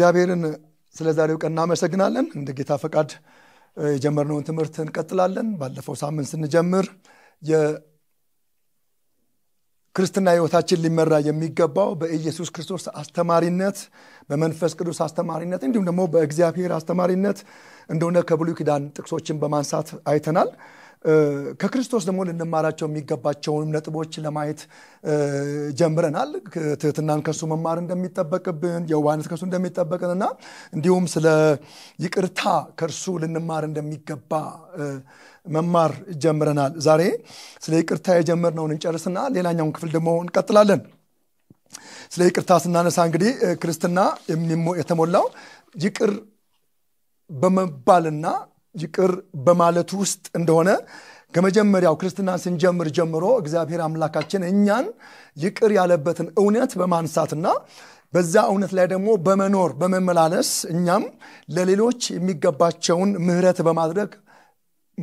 እግዚአብሔርን ስለ ዛሬው ቀን እናመሰግናለን። እንደ ጌታ ፈቃድ የጀመርነውን ትምህርት እንቀጥላለን። ባለፈው ሳምንት ስንጀምር የክርስትና ህይወታችን ሊመራ የሚገባው በኢየሱስ ክርስቶስ አስተማሪነት፣ በመንፈስ ቅዱስ አስተማሪነት እንዲሁም ደግሞ በእግዚአብሔር አስተማሪነት እንደሆነ ከብሉይ ኪዳን ጥቅሶችን በማንሳት አይተናል። ከክርስቶስ ደግሞ ልንማራቸው የሚገባቸውን ነጥቦች ለማየት ጀምረናል። ትህትናን ከሱ መማር እንደሚጠበቅብን፣ የዋነት ከሱ እንደሚጠበቅንና እንዲሁም ስለ ይቅርታ ከእርሱ ልንማር እንደሚገባ መማር ጀምረናል። ዛሬ ስለ ይቅርታ የጀመርነውን እንጨርስና ሌላኛውን ክፍል ደግሞ እንቀጥላለን። ስለ ይቅርታ ስናነሳ እንግዲህ ክርስትና የተሞላው ይቅር በመባልና ይቅር በማለቱ ውስጥ እንደሆነ ከመጀመሪያው ክርስትናን ስንጀምር ጀምሮ እግዚአብሔር አምላካችን እኛን ይቅር ያለበትን እውነት በማንሳትና በዛ እውነት ላይ ደግሞ በመኖር በመመላለስ እኛም ለሌሎች የሚገባቸውን ምህረት በማድረግ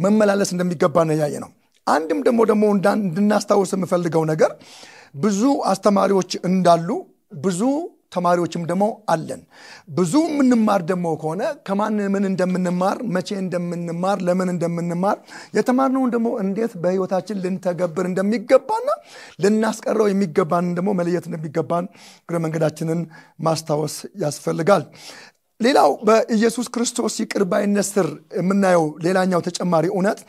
መመላለስ እንደሚገባ ነው ያየ ነው። አንድም ደግሞ ደግሞ እንድናስታውስ የምፈልገው ነገር ብዙ አስተማሪዎች እንዳሉ ብዙ ተማሪዎችም ደግሞ አለን። ብዙ የምንማር ደግሞ ከሆነ ከማን ምን እንደምንማር፣ መቼ እንደምንማር፣ ለምን እንደምንማር የተማርነውን ደግሞ እንዴት በህይወታችን ልንተገብር እንደሚገባና ልናስቀረው የሚገባንን ደግሞ መለየት እንደሚገባን ግረ መንገዳችንን ማስታወስ ያስፈልጋል። ሌላው በኢየሱስ ክርስቶስ ይቅር ባይነት ስር የምናየው ሌላኛው ተጨማሪ እውነት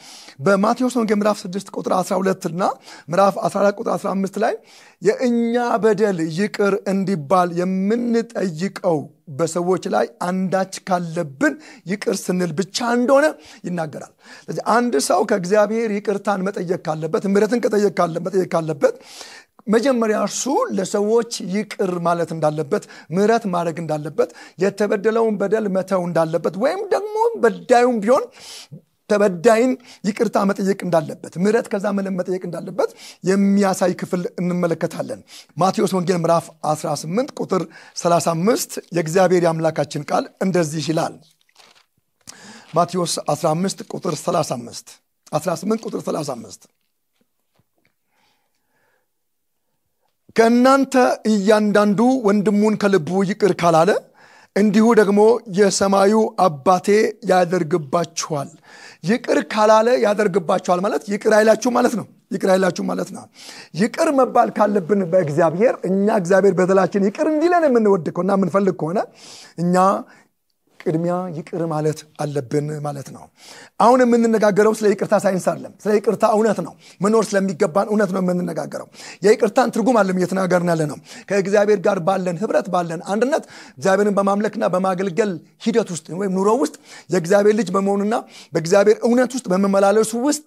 በማቴዎስ ወንጌል ምዕራፍ 6 ቁጥር 12 እና ምዕራፍ 14 ቁጥር 15 ላይ የእኛ በደል ይቅር እንዲባል የምንጠይቀው በሰዎች ላይ አንዳች ካለብን ይቅር ስንል ብቻ እንደሆነ ይናገራል። ስለዚህ አንድ ሰው ከእግዚአብሔር ይቅርታን መጠየቅ ካለበት ምረትን መጠየቅ ካለበት መጀመሪያ እርሱ ለሰዎች ይቅር ማለት እንዳለበት፣ ምረት ማድረግ እንዳለበት፣ የተበደለውን በደል መተው እንዳለበት ወይም ደግሞ በዳዩም ቢሆን ተበዳይን ይቅርታ መጠየቅ እንዳለበት ምረት ከዛ መለም መጠየቅ እንዳለበት የሚያሳይ ክፍል እንመለከታለን። ማቴዎስ ወንጌል ምዕራፍ 18 ቁጥር 35 የእግዚአብሔር የአምላካችን ቃል እንደዚህ ይላል። ማቴዎስ 15 ቁጥር 35 18 ቁጥር 35 ከእናንተ እያንዳንዱ ወንድሙን ከልቡ ይቅር ካላለ እንዲሁ ደግሞ የሰማዩ አባቴ ያደርግባችኋል። ይቅር ካላለ ያደርግባችኋል ማለት ይቅር አይላችሁ ማለት ነው። ይቅር አይላችሁ ማለት ነው። ይቅር መባል ካለብን በእግዚአብሔር እኛ እግዚአብሔር በተላችን ይቅር እንዲለን የምንወድ እና የምንፈልግ ከሆነ እኛ ቅድሚያ ይቅር ማለት አለብን ማለት ነው። አሁን የምንነጋገረው ስለ ይቅርታ ሳይንስ አለም ስለ ይቅርታ እውነት ነው። መኖር ስለሚገባን እውነት ነው የምንነጋገረው። የይቅርታን ትርጉም አለም እየተናገርን ያለ ነው። ከእግዚአብሔር ጋር ባለን ህብረት፣ ባለን አንድነት እግዚአብሔርን በማምለክና በማገልገል ሂደት ውስጥ ወይም ኑሮ ውስጥ የእግዚአብሔር ልጅ በመሆኑና በእግዚአብሔር እውነት ውስጥ በመመላለሱ ውስጥ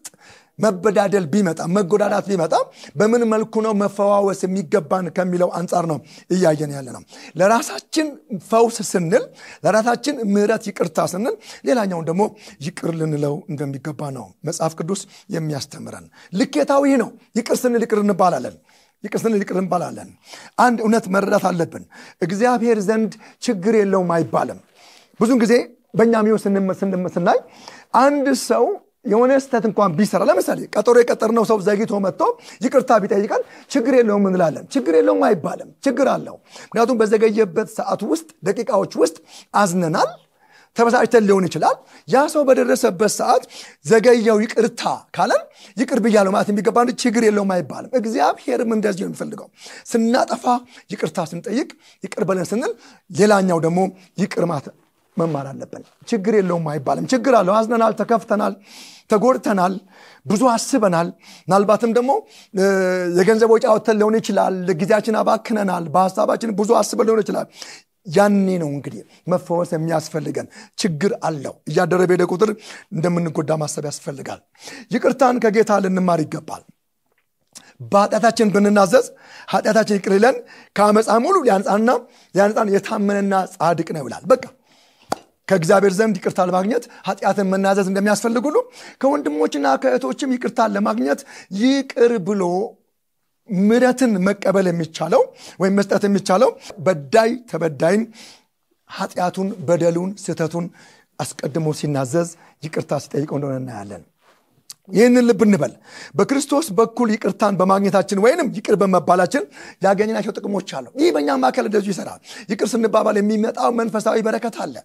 መበዳደል ቢመጣ መጎዳዳት ቢመጣ በምን መልኩ ነው መፈዋወስ የሚገባን ከሚለው አንጻር ነው እያየን ያለ ነው። ለራሳችን ፈውስ ስንል፣ ለራሳችን ምረት ይቅርታ ስንል፣ ሌላኛውን ደግሞ ይቅር ልንለው እንደሚገባ ነው መጽሐፍ ቅዱስ የሚያስተምረን። ልኬታዊ ነው። ይቅር ስንል ይቅር እንባላለን ይቅር ስንል ይቅር እንባላለን። አንድ እውነት መረዳት አለብን። እግዚአብሔር ዘንድ ችግር የለውም አይባልም። ብዙን ጊዜ በእኛ ሚሆን ስናይ አንድ ሰው የሆነ ስህተት እንኳን ቢሰራ ለምሳሌ ቀጠሮ የቀጠርነው ሰው ዘጊቶ መጥቶ ይቅርታ ቢጠይቃል ችግር የለውም እንላለን። ችግር የለውም አይባልም፣ ችግር አለው። ምክንያቱም በዘገየበት ሰዓት ውስጥ ደቂቃዎች ውስጥ አዝነናል፣ ተበሳጭተን ሊሆን ይችላል። ያ ሰው በደረሰበት ሰዓት ዘገየው ይቅርታ ካለን ይቅር ብያለው ማለት የሚገባ ችግር የለውም አይባልም። እግዚአብሔርም እንደዚህ የሚፈልገው። ስናጠፋ ይቅርታ ስንጠይቅ፣ ይቅር በለን ስንል፣ ሌላኛው ደግሞ ይቅር መማር አለብን። ችግር የለውም አይባልም፣ ችግር አለው። አዝነናል፣ ተከፍተናል ተጎድተናል፣ ብዙ አስበናል። ምናልባትም ደግሞ የገንዘብ ወጪ አውጥተን ሊሆን ይችላል። ጊዜያችን አባክነናል። በሀሳባችን ብዙ አስበን ሊሆን ይችላል። ያኔ ነው እንግዲህ መፈወስ የሚያስፈልገን። ችግር አለው። እያደረ በሄደ ቁጥር እንደምንጎዳ ማሰብ ያስፈልጋል። ይቅርታን ከጌታ ልንማር ይገባል። በኃጢአታችን ብንናዘዝ ኃጢአታችን ይቅር ይለን ከአመፃ ሙሉ ሊያንጻንና ሊያንጻን የታመነና ጻድቅ ነው ይላል። በቃ ከእግዚአብሔር ዘንድ ይቅርታ ለማግኘት ኃጢአትን መናዘዝ እንደሚያስፈልግ ሁሉ ከወንድሞችና ከእህቶችም ይቅርታ ለማግኘት ይቅር ብሎ ምረትን መቀበል የሚቻለው ወይም መስጠት የሚቻለው በዳይ ተበዳይን ኃጢአቱን፣ በደሉን፣ ስህተቱን አስቀድሞ ሲናዘዝ ይቅርታ ሲጠይቀው እንደሆነ እናያለን። ይህንን ልብ እንበል። በክርስቶስ በኩል ይቅርታን በማግኘታችን ወይንም ይቅር በመባላችን ያገኘናቸው ጥቅሞች አሉ። ይህ በእኛ ማካከል እንደዚሁ ይሰራል። ይቅር ስንባባል የሚመጣው መንፈሳዊ በረከት አለ።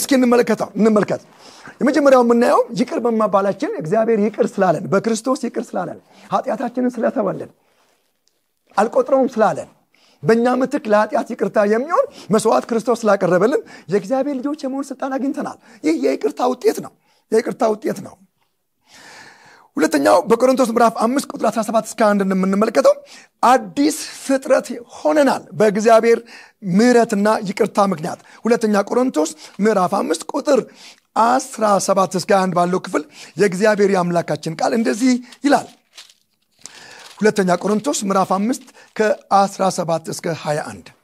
እስኪ እንመለከተው እንመልከት። የመጀመሪያው የምናየው ይቅር በመባላችን እግዚአብሔር ይቅር ስላለን፣ በክርስቶስ ይቅር ስላለን፣ ኃጢአታችንን ስለተወልን፣ አልቆጥረውም ስላለን በእኛ ምትክ ለኃጢአት ይቅርታ የሚሆን መስዋዕት ክርስቶስ ስላቀረበልን የእግዚአብሔር ልጆች የመሆን ስልጣን አግኝተናል። ይህ የይቅርታ ውጤት ነው። የይቅርታ ውጤት ነው። ሁለተኛው በቆሮንቶስ ምዕራፍ አምስት ቁጥር 17 እስከ አንድ እንደምንመለከተው አዲስ ፍጥረት ሆነናል በእግዚአብሔር ምሕረትና ይቅርታ ምክንያት። ሁለተኛ ቆሮንቶስ ምዕራፍ አምስት ቁጥር 17 እስከ አንድ ባለው ክፍል የእግዚአብሔር የአምላካችን ቃል እንደዚህ ይላል። ሁለተኛ ቆሮንቶስ ምዕራፍ አምስት ከ17 እስከ 21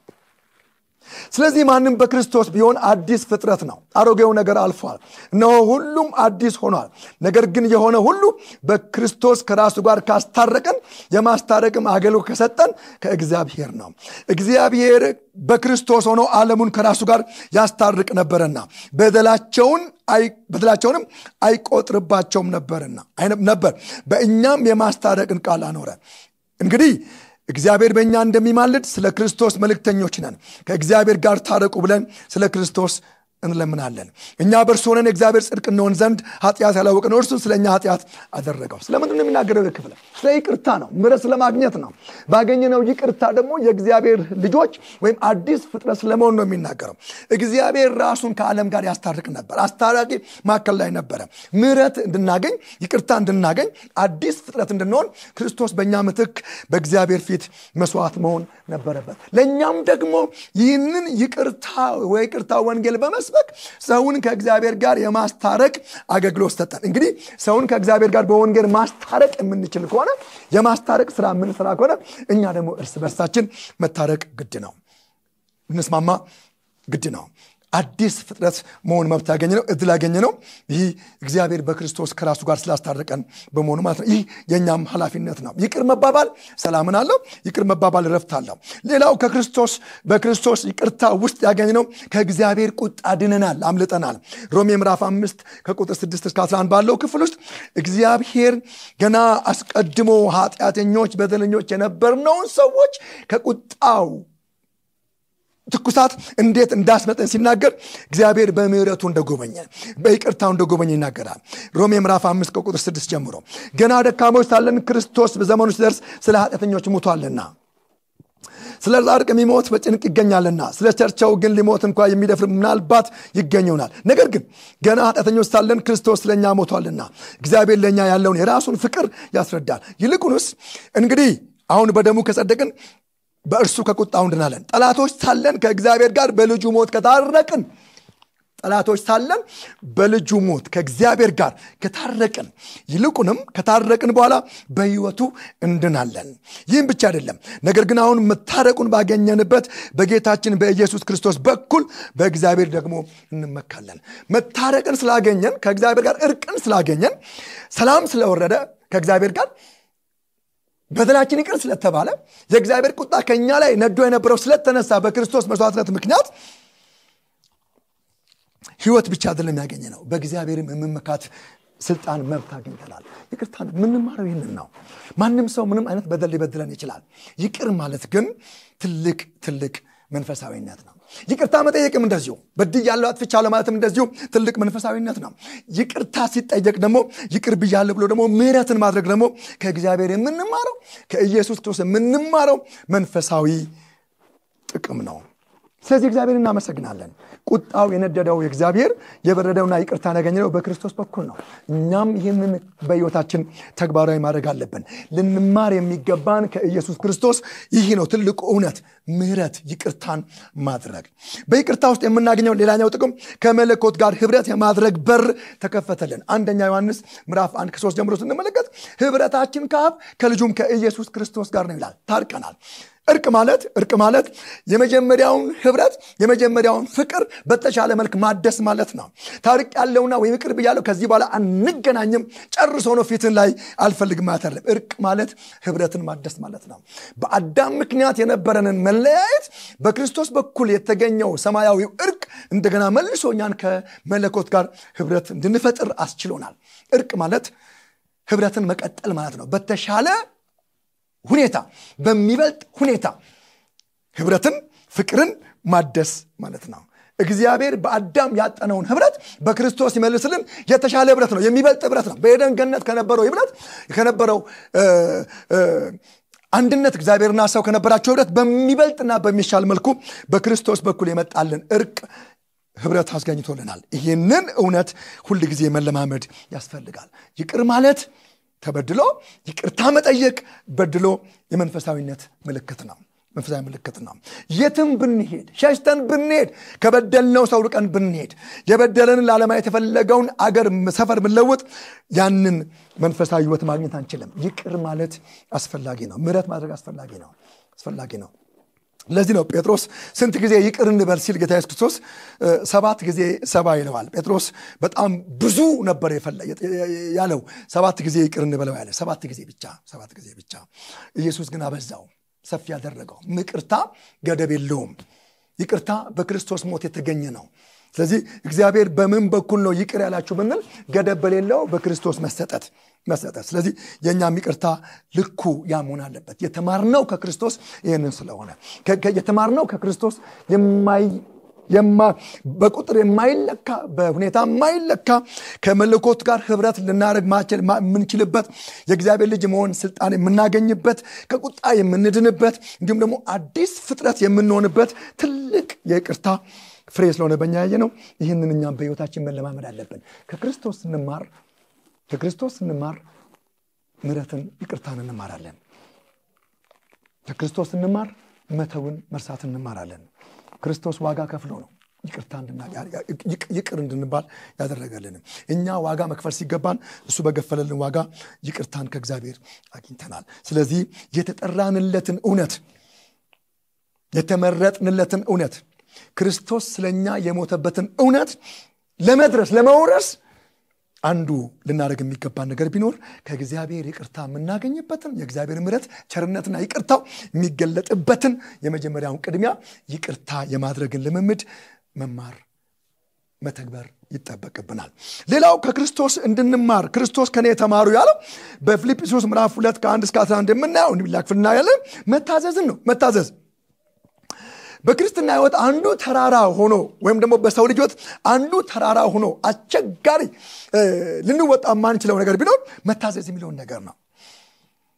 ስለዚህ ማንም በክርስቶስ ቢሆን አዲስ ፍጥረት ነው አሮጌው ነገር አልፏል እነሆ ሁሉም አዲስ ሆኗል ነገር ግን የሆነ ሁሉ በክርስቶስ ከራሱ ጋር ካስታረቀን የማስታረቅም አገልግሎት ከሰጠን ከእግዚአብሔር ነው እግዚአብሔር በክርስቶስ ሆኖ ዓለሙን ከራሱ ጋር ያስታርቅ ነበርና በደላቸውን በደላቸውንም አይቆጥርባቸውም ነበርና ነበር በእኛም የማስታረቅን ቃል አኖረ እንግዲህ እግዚአብሔር በእኛ እንደሚማልድ ስለ ክርስቶስ መልእክተኞች ነን። ከእግዚአብሔር ጋር ታረቁ ብለን ስለ ክርስቶስ እንለምናለን። እኛ በእርሱ ሆነን እግዚአብሔር ጽድቅ እንሆን ዘንድ ኃጢአት ያላወቅነው እርሱ ስለ እኛ ኃጢአት አደረገው። ስለምንድን ነው የሚናገረው? ክፍለ ስለ ይቅርታ ነው፣ ምረ ስለማግኘት ነው። ባገኘነው ይቅርታ ደግሞ የእግዚአብሔር ልጆች ወይም አዲስ ፍጥረት ስለመሆን ነው የሚናገረው። እግዚአብሔር ራሱን ከዓለም ጋር ያስታርቅ ነበር። አስታራቂ ማዕከል ላይ ነበረ። ምረት እንድናገኝ፣ ይቅርታ እንድናገኝ፣ አዲስ ፍጥረት እንድንሆን ክርስቶስ በእኛ ምትክ በእግዚአብሔር ፊት መስዋዕት መሆን ነበረበት። ለእኛም ደግሞ ይህንን ይቅርታ ወይ ይቅርታ ወንጌል በመስ መስበክ ሰውን ከእግዚአብሔር ጋር የማስታረቅ አገልግሎት ሰጠን እንግዲህ ሰውን ከእግዚአብሔር ጋር በወንጌል ማስታረቅ የምንችል ከሆነ የማስታረቅ ስራ የምንሰራ ከሆነ እኛ ደግሞ እርስ በርሳችን መታረቅ ግድ ነው እንስማማ ግድ ነው አዲስ ፍጥረት መሆን መብት ያገኘ ነው እድል ያገኘ ነው። ይህ እግዚአብሔር በክርስቶስ ከራሱ ጋር ስላስታረቀን በመሆኑ ማለት ነው። ይህ የእኛም ኃላፊነት ነው። ይቅር መባባል ሰላምን አለው። ይቅር መባባል ረፍት አለው። ሌላው ከክርስቶስ በክርስቶስ ይቅርታ ውስጥ ያገኝ ነው። ከእግዚአብሔር ቁጣ ድነናል፣ አምልጠናል። ሮሜ ምዕራፍ አምስት ከቁጥር 6 እስከ 11 ባለው ክፍል ውስጥ እግዚአብሔር ገና አስቀድሞ ኃጢአተኞች፣ በደለኞች የነበርነውን ሰዎች ከቁጣው ትኩሳት እንዴት እንዳስመጠን ሲናገር እግዚአብሔር በምረቱ እንደጎበኘ በይቅርታው እንደጎበኘ ይናገራል። ሮሜ ምራፍ አምስት ከቁጥር ስድስት ጀምሮ ገና ደካሞች ሳለን ክርስቶስ በዘመኑ ሲደርስ ስለ ኃጢአተኞች ሙቷልና ስለ ጻድቅ የሚሞት በጭንቅ ይገኛልና ስለ ቸርቸው ግን ሊሞት እንኳ የሚደፍር ምናልባት ይገኘውናል። ነገር ግን ገና ኃጢአተኞች ሳለን ክርስቶስ ለእኛ ሞቷልና እግዚአብሔር ለእኛ ያለውን የራሱን ፍቅር ያስረዳል። ይልቁንስ እንግዲህ አሁን በደሙ ከጸደቅን በእርሱ ከቁጣው እንድናለን ጠላቶች ሳለን ከእግዚአብሔር ጋር በልጁ ሞት ከታረቅን ጠላቶች ሳለን በልጁ ሞት ከእግዚአብሔር ጋር ከታረቅን ይልቁንም ከታረቅን በኋላ በህይወቱ እንድናለን ይህም ብቻ አይደለም ነገር ግን አሁን መታረቁን ባገኘንበት በጌታችን በኢየሱስ ክርስቶስ በኩል በእግዚአብሔር ደግሞ እንመካለን መታረቅን ስላገኘን ከእግዚአብሔር ጋር እርቅን ስላገኘን ሰላም ስለወረደ ከእግዚአብሔር ጋር በደላችን ይቅር ስለተባለ የእግዚአብሔር ቁጣ ከእኛ ላይ ነዶ የነበረው ስለተነሳ በክርስቶስ መስዋዕትነት ምክንያት ህይወት ብቻ አይደለም ያገኘ ነው በእግዚአብሔርም የምመካት ስልጣን መብት አግኝተናል ይቅርታ ምንማረው ይህንን ነው ማንም ሰው ምንም አይነት በደል ሊበድለን ይችላል ይቅር ማለት ግን ትልቅ ትልቅ መንፈሳዊነት ነው ይቅርታ መጠየቅም እንደዚሁ በድያለሁ፣ አጥፍቻለሁ ማለትም እንደዚሁ ትልቅ መንፈሳዊነት ነው። ይቅርታ ሲጠየቅ ደግሞ ይቅር ብያለሁ ብሎ ደግሞ ምህረትን ማድረግ ደግሞ ከእግዚአብሔር የምንማረው ከኢየሱስ ክርስቶስ የምንማረው መንፈሳዊ ጥቅም ነው። ስለዚህ እግዚአብሔር እናመሰግናለን። ቁጣው የነደደው እግዚአብሔር የበረደውና ይቅርታ ነገኝለው በክርስቶስ በኩል ነው። እኛም ይህንን በሕይወታችን ተግባራዊ ማድረግ አለብን። ልንማር የሚገባን ከኢየሱስ ክርስቶስ ይህ ነው ትልቁ እውነት፣ ምህረት ይቅርታን ማድረግ። በይቅርታ ውስጥ የምናገኘው ሌላኛው ጥቅም ከመለኮት ጋር ህብረት የማድረግ በር ተከፈተልን። አንደኛ ዮሐንስ ምራፍ አንድ ከሶስት ጀምሮ ስንመለከት ህብረታችን ከአብ ከልጁም ከኢየሱስ ክርስቶስ ጋር ነው ይላል። ታርቀናል እርቅ ማለት እርቅ ማለት የመጀመሪያውን ህብረት የመጀመሪያውን ፍቅር በተሻለ መልክ ማደስ ማለት ነው። ታርቅ ያለውና ወይም ቅርብ ያለው ከዚህ በኋላ አንገናኝም ጨርሶ ነው ፊትን ላይ አልፈልግም ማለት አይደለም። እርቅ ማለት ህብረትን ማደስ ማለት ነው። በአዳም ምክንያት የነበረንን መለያየት በክርስቶስ በኩል የተገኘው ሰማያዊው እርቅ እንደገና መልሶ እኛን ከመለኮት ጋር ህብረት እንድንፈጥር አስችሎናል። እርቅ ማለት ህብረትን መቀጠል ማለት ነው። በተሻለ ሁኔታ በሚበልጥ ሁኔታ ህብረትን፣ ፍቅርን ማደስ ማለት ነው። እግዚአብሔር በአዳም ያጠነውን ህብረት በክርስቶስ ይመልስልን። የተሻለ ህብረት ነው፣ የሚበልጥ ህብረት ነው። በኤደን ገነት ከነበረው ህብረት ከነበረው አንድነት እግዚአብሔርና ሰው ከነበራቸው ህብረት በሚበልጥና በሚሻል መልኩ በክርስቶስ በኩል የመጣልን እርቅ ህብረት አስገኝቶልናል። ይህንን እውነት ሁል ጊዜ መለማመድ ያስፈልጋል። ይቅር ማለት ተበድሎ ይቅርታ መጠየቅ በድሎ የመንፈሳዊነት ምልክት ነው መንፈሳዊ ምልክት ነው የትም ብንሄድ ሸሽተን ብንሄድ ከበደልነው ሰው ርቀን ብንሄድ የበደለንን ለዓለማ የፈለገውን አገር ሰፈር ምለውጥ ያንን መንፈሳዊ ህይወት ማግኘት አንችልም ይቅር ማለት አስፈላጊ ነው ምረት ማድረግ አስፈላጊ ነው አስፈላጊ ነው ለዚህ ነው ጴጥሮስ ስንት ጊዜ ይቅር እንበል ሲል ጌታ የሱስ ክርስቶስ ሰባት ጊዜ ሰባ ይለዋል። ጴጥሮስ በጣም ብዙ ነበር ያለው። ሰባት ጊዜ ይቅር እንበለው ያለ ሰባት ጊዜ ብቻ ሰባት ጊዜ ብቻ። ኢየሱስ ግን አበዛው፣ ሰፊ ያደረገው። ምቅርታ ገደብ የለውም። ይቅርታ በክርስቶስ ሞት የተገኘ ነው። ስለዚህ እግዚአብሔር በምን በኩል ነው ይቅር ያላችሁ ብንል ገደብ በሌለው በክርስቶስ መሰጠት መሰጠ ስለዚህ የእኛ ይቅርታ ልኩ ያ መሆን አለበት። የተማርነው ከክርስቶስ ይህንን ስለሆነ የተማርነው ከክርስቶስ በቁጥር የማይለካ በሁኔታ የማይለካ ከመልኮት ጋር ህብረት ልናደርግ የምንችልበት የእግዚአብሔር ልጅ መሆን ስልጣን የምናገኝበት ከቁጣ የምንድንበት እንዲሁም ደግሞ አዲስ ፍጥረት የምንሆንበት ትልቅ የቅርታ ፍሬ ስለሆነ በእኛ ያየ ነው። ይህንን እኛም በህይወታችን መለማመድ አለብን። ከክርስቶስ ስንማር ከክርስቶስ ስንማር ምረትን ይቅርታን እንማራለን። ከክርስቶስ ስንማር መተውን መርሳት እንማራለን። ክርስቶስ ዋጋ ከፍሎ ነው ይቅርታ ይቅር እንድንባል ያደረገልን እኛ ዋጋ መክፈል ሲገባን እሱ በገፈለልን ዋጋ ይቅርታን ከእግዚአብሔር አግኝተናል። ስለዚህ የተጠራንለትን እውነት የተመረጥንለትን እውነት ክርስቶስ ስለኛ የሞተበትን እውነት ለመድረስ ለመውረስ አንዱ ልናደርግ የሚገባን ነገር ቢኖር ከእግዚአብሔር ይቅርታ የምናገኝበትን የእግዚአብሔር ምረት ቸርነትና ይቅርታው የሚገለጥበትን የመጀመሪያውን ቅድሚያ ይቅርታ የማድረግን ልምምድ መማር መተግበር ይጠበቅብናል። ሌላው ከክርስቶስ እንድንማር ክርስቶስ ከኔ የተማሩ ያለው በፊልጵስዩስ ምራፍ ሁለት ከአንድ እስከ አስራ እንደምናየው እንዲላ ክፍል እናያለን መታዘዝን ነው መታዘዝ በክርስትና ህይወት አንዱ ተራራ ሆኖ ወይም ደግሞ በሰው ልጅ ህይወት አንዱ ተራራ ሆኖ አስቸጋሪ ልንወጣ የማንችለው ነገር ቢኖር መታዘዝ የሚለውን ነገር ነው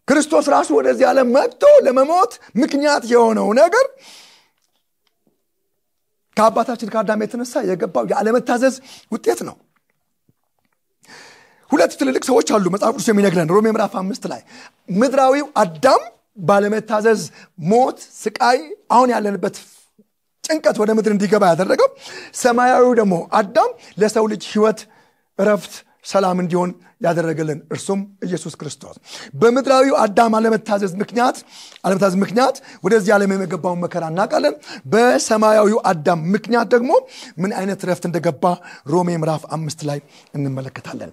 ክርስቶስ ራሱ ወደዚህ ዓለም መጥቶ ለመሞት ምክንያት የሆነው ነገር ከአባታችን ከአዳም የተነሳ የገባው የአለመታዘዝ ውጤት ነው ሁለት ትልልቅ ሰዎች አሉ መጽሐፍ ቅዱስ የሚነግረን ሮሜ ምዕራፍ አምስት ላይ ምድራዊው አዳም ባለመታዘዝ ሞት ስቃይ አሁን ያለንበት ጭንቀት ወደ ምድር እንዲገባ ያደረገው ሰማያዊ ደግሞ አዳም ለሰው ልጅ ህይወት እረፍት ሰላም እንዲሆን ያደረገልን እርሱም ኢየሱስ ክርስቶስ በምድራዊው አዳም አለመታዘዝ ምክንያት አለመታዘዝ ምክንያት ወደዚህ ዓለም የመገባውን መከራ እናውቃለን። በሰማያዊው አዳም ምክንያት ደግሞ ምን አይነት ረፍት እንደገባ ሮሜ ምራፍ አምስት ላይ እንመለከታለን።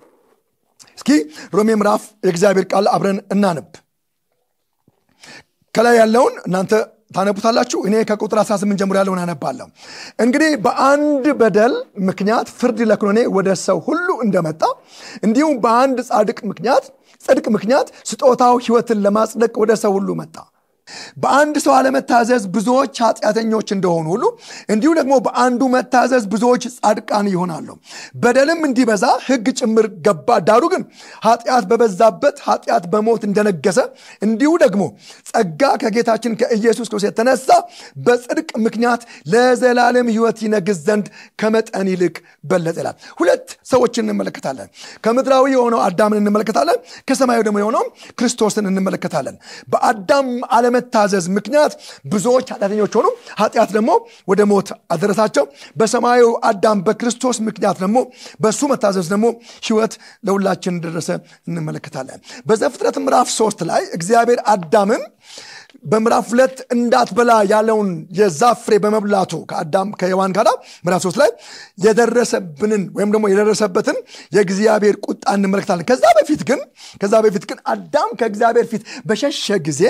እስኪ ሮሜ ምራፍ የእግዚአብሔር ቃል አብረን እናንብ። ከላይ ያለውን እናንተ ታነቡታላችሁ። እኔ ከቁጥር 18 ጀምሮ ያለውን አነባለሁ። እንግዲህ በአንድ በደል ምክንያት ፍርድ ለኩነኔ ወደ ሰው ሁሉ እንደመጣ እንዲሁም በአንድ ጻድቅ ምክንያት ጽድቅ ምክንያት ስጦታው ሕይወትን ለማጽደቅ ወደ ሰው ሁሉ መጣ። በአንድ ሰው አለመታዘዝ ብዙዎች ኃጢአተኞች እንደሆኑ ሁሉ እንዲሁ ደግሞ በአንዱ መታዘዝ ብዙዎች ጻድቃን ይሆናሉ። በደልም እንዲበዛ ህግ ጭምር ገባ። ዳሩ ግን ኃጢአት በበዛበት ኃጢአት በሞት እንደነገሰ እንዲሁ ደግሞ ጸጋ ከጌታችን ከኢየሱስ ክርስቶስ የተነሳ በጽድቅ ምክንያት ለዘላለም ህይወት ይነግስ ዘንድ ከመጠን ይልቅ በለጠ ይላል። ሁለት ሰዎችን እንመለከታለን። ከምድራዊ የሆነው አዳምን እንመለከታለን። ከሰማዩ ደግሞ የሆነውም ክርስቶስን እንመለከታለን። በአዳም አለ ባለመታዘዝ ምክንያት ብዙዎች ኃጢአተኞች ሆኑ ኃጢአት ደግሞ ወደ ሞት አደረሳቸው በሰማዩ አዳም በክርስቶስ ምክንያት ደግሞ በእሱ መታዘዝ ደግሞ ህይወት ለሁላችን እንደደረሰ እንመለከታለን በዘፍጥረት ምዕራፍ ሶስት ላይ እግዚአብሔር አዳምም በምዕራፍ ሁለት እንዳትበላ ያለውን የዛፍ ፍሬ በመብላቱ ከአዳም ከሔዋን ጋር ምዕራፍ ሶስት ላይ የደረሰብንን ወይም ደግሞ የደረሰበትን የእግዚአብሔር ቁጣ እንመለከታለን ከዛ በፊት ግን ከዛ በፊት ግን አዳም ከእግዚአብሔር ፊት በሸሸ ጊዜ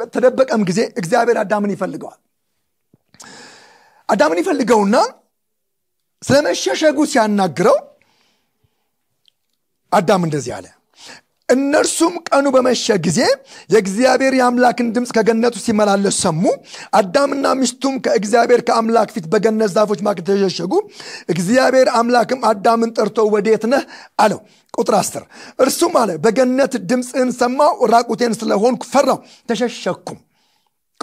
በተደበቀም ጊዜ እግዚአብሔር አዳምን ይፈልገዋል አዳምን ይፈልገውና ስለመሸሸጉ ሲያናግረው አዳም እንደዚህ አለ እነርሱም ቀኑ በመሸ ጊዜ የእግዚአብሔር የአምላክን ድምፅ ከገነቱ ሲመላለስ ሰሙ። አዳምና ሚስቱም ከእግዚአብሔር ከአምላክ ፊት በገነት ዛፎች ማክ ተሸሸጉ። እግዚአብሔር አምላክም አዳምን ጠርቶ ወዴት ነህ አለው። ቁጥር አስር እርሱም አለ በገነት ድምፅህን ሰማው ራቁቴን ስለሆንኩ ፈራው ተሸሸኩም።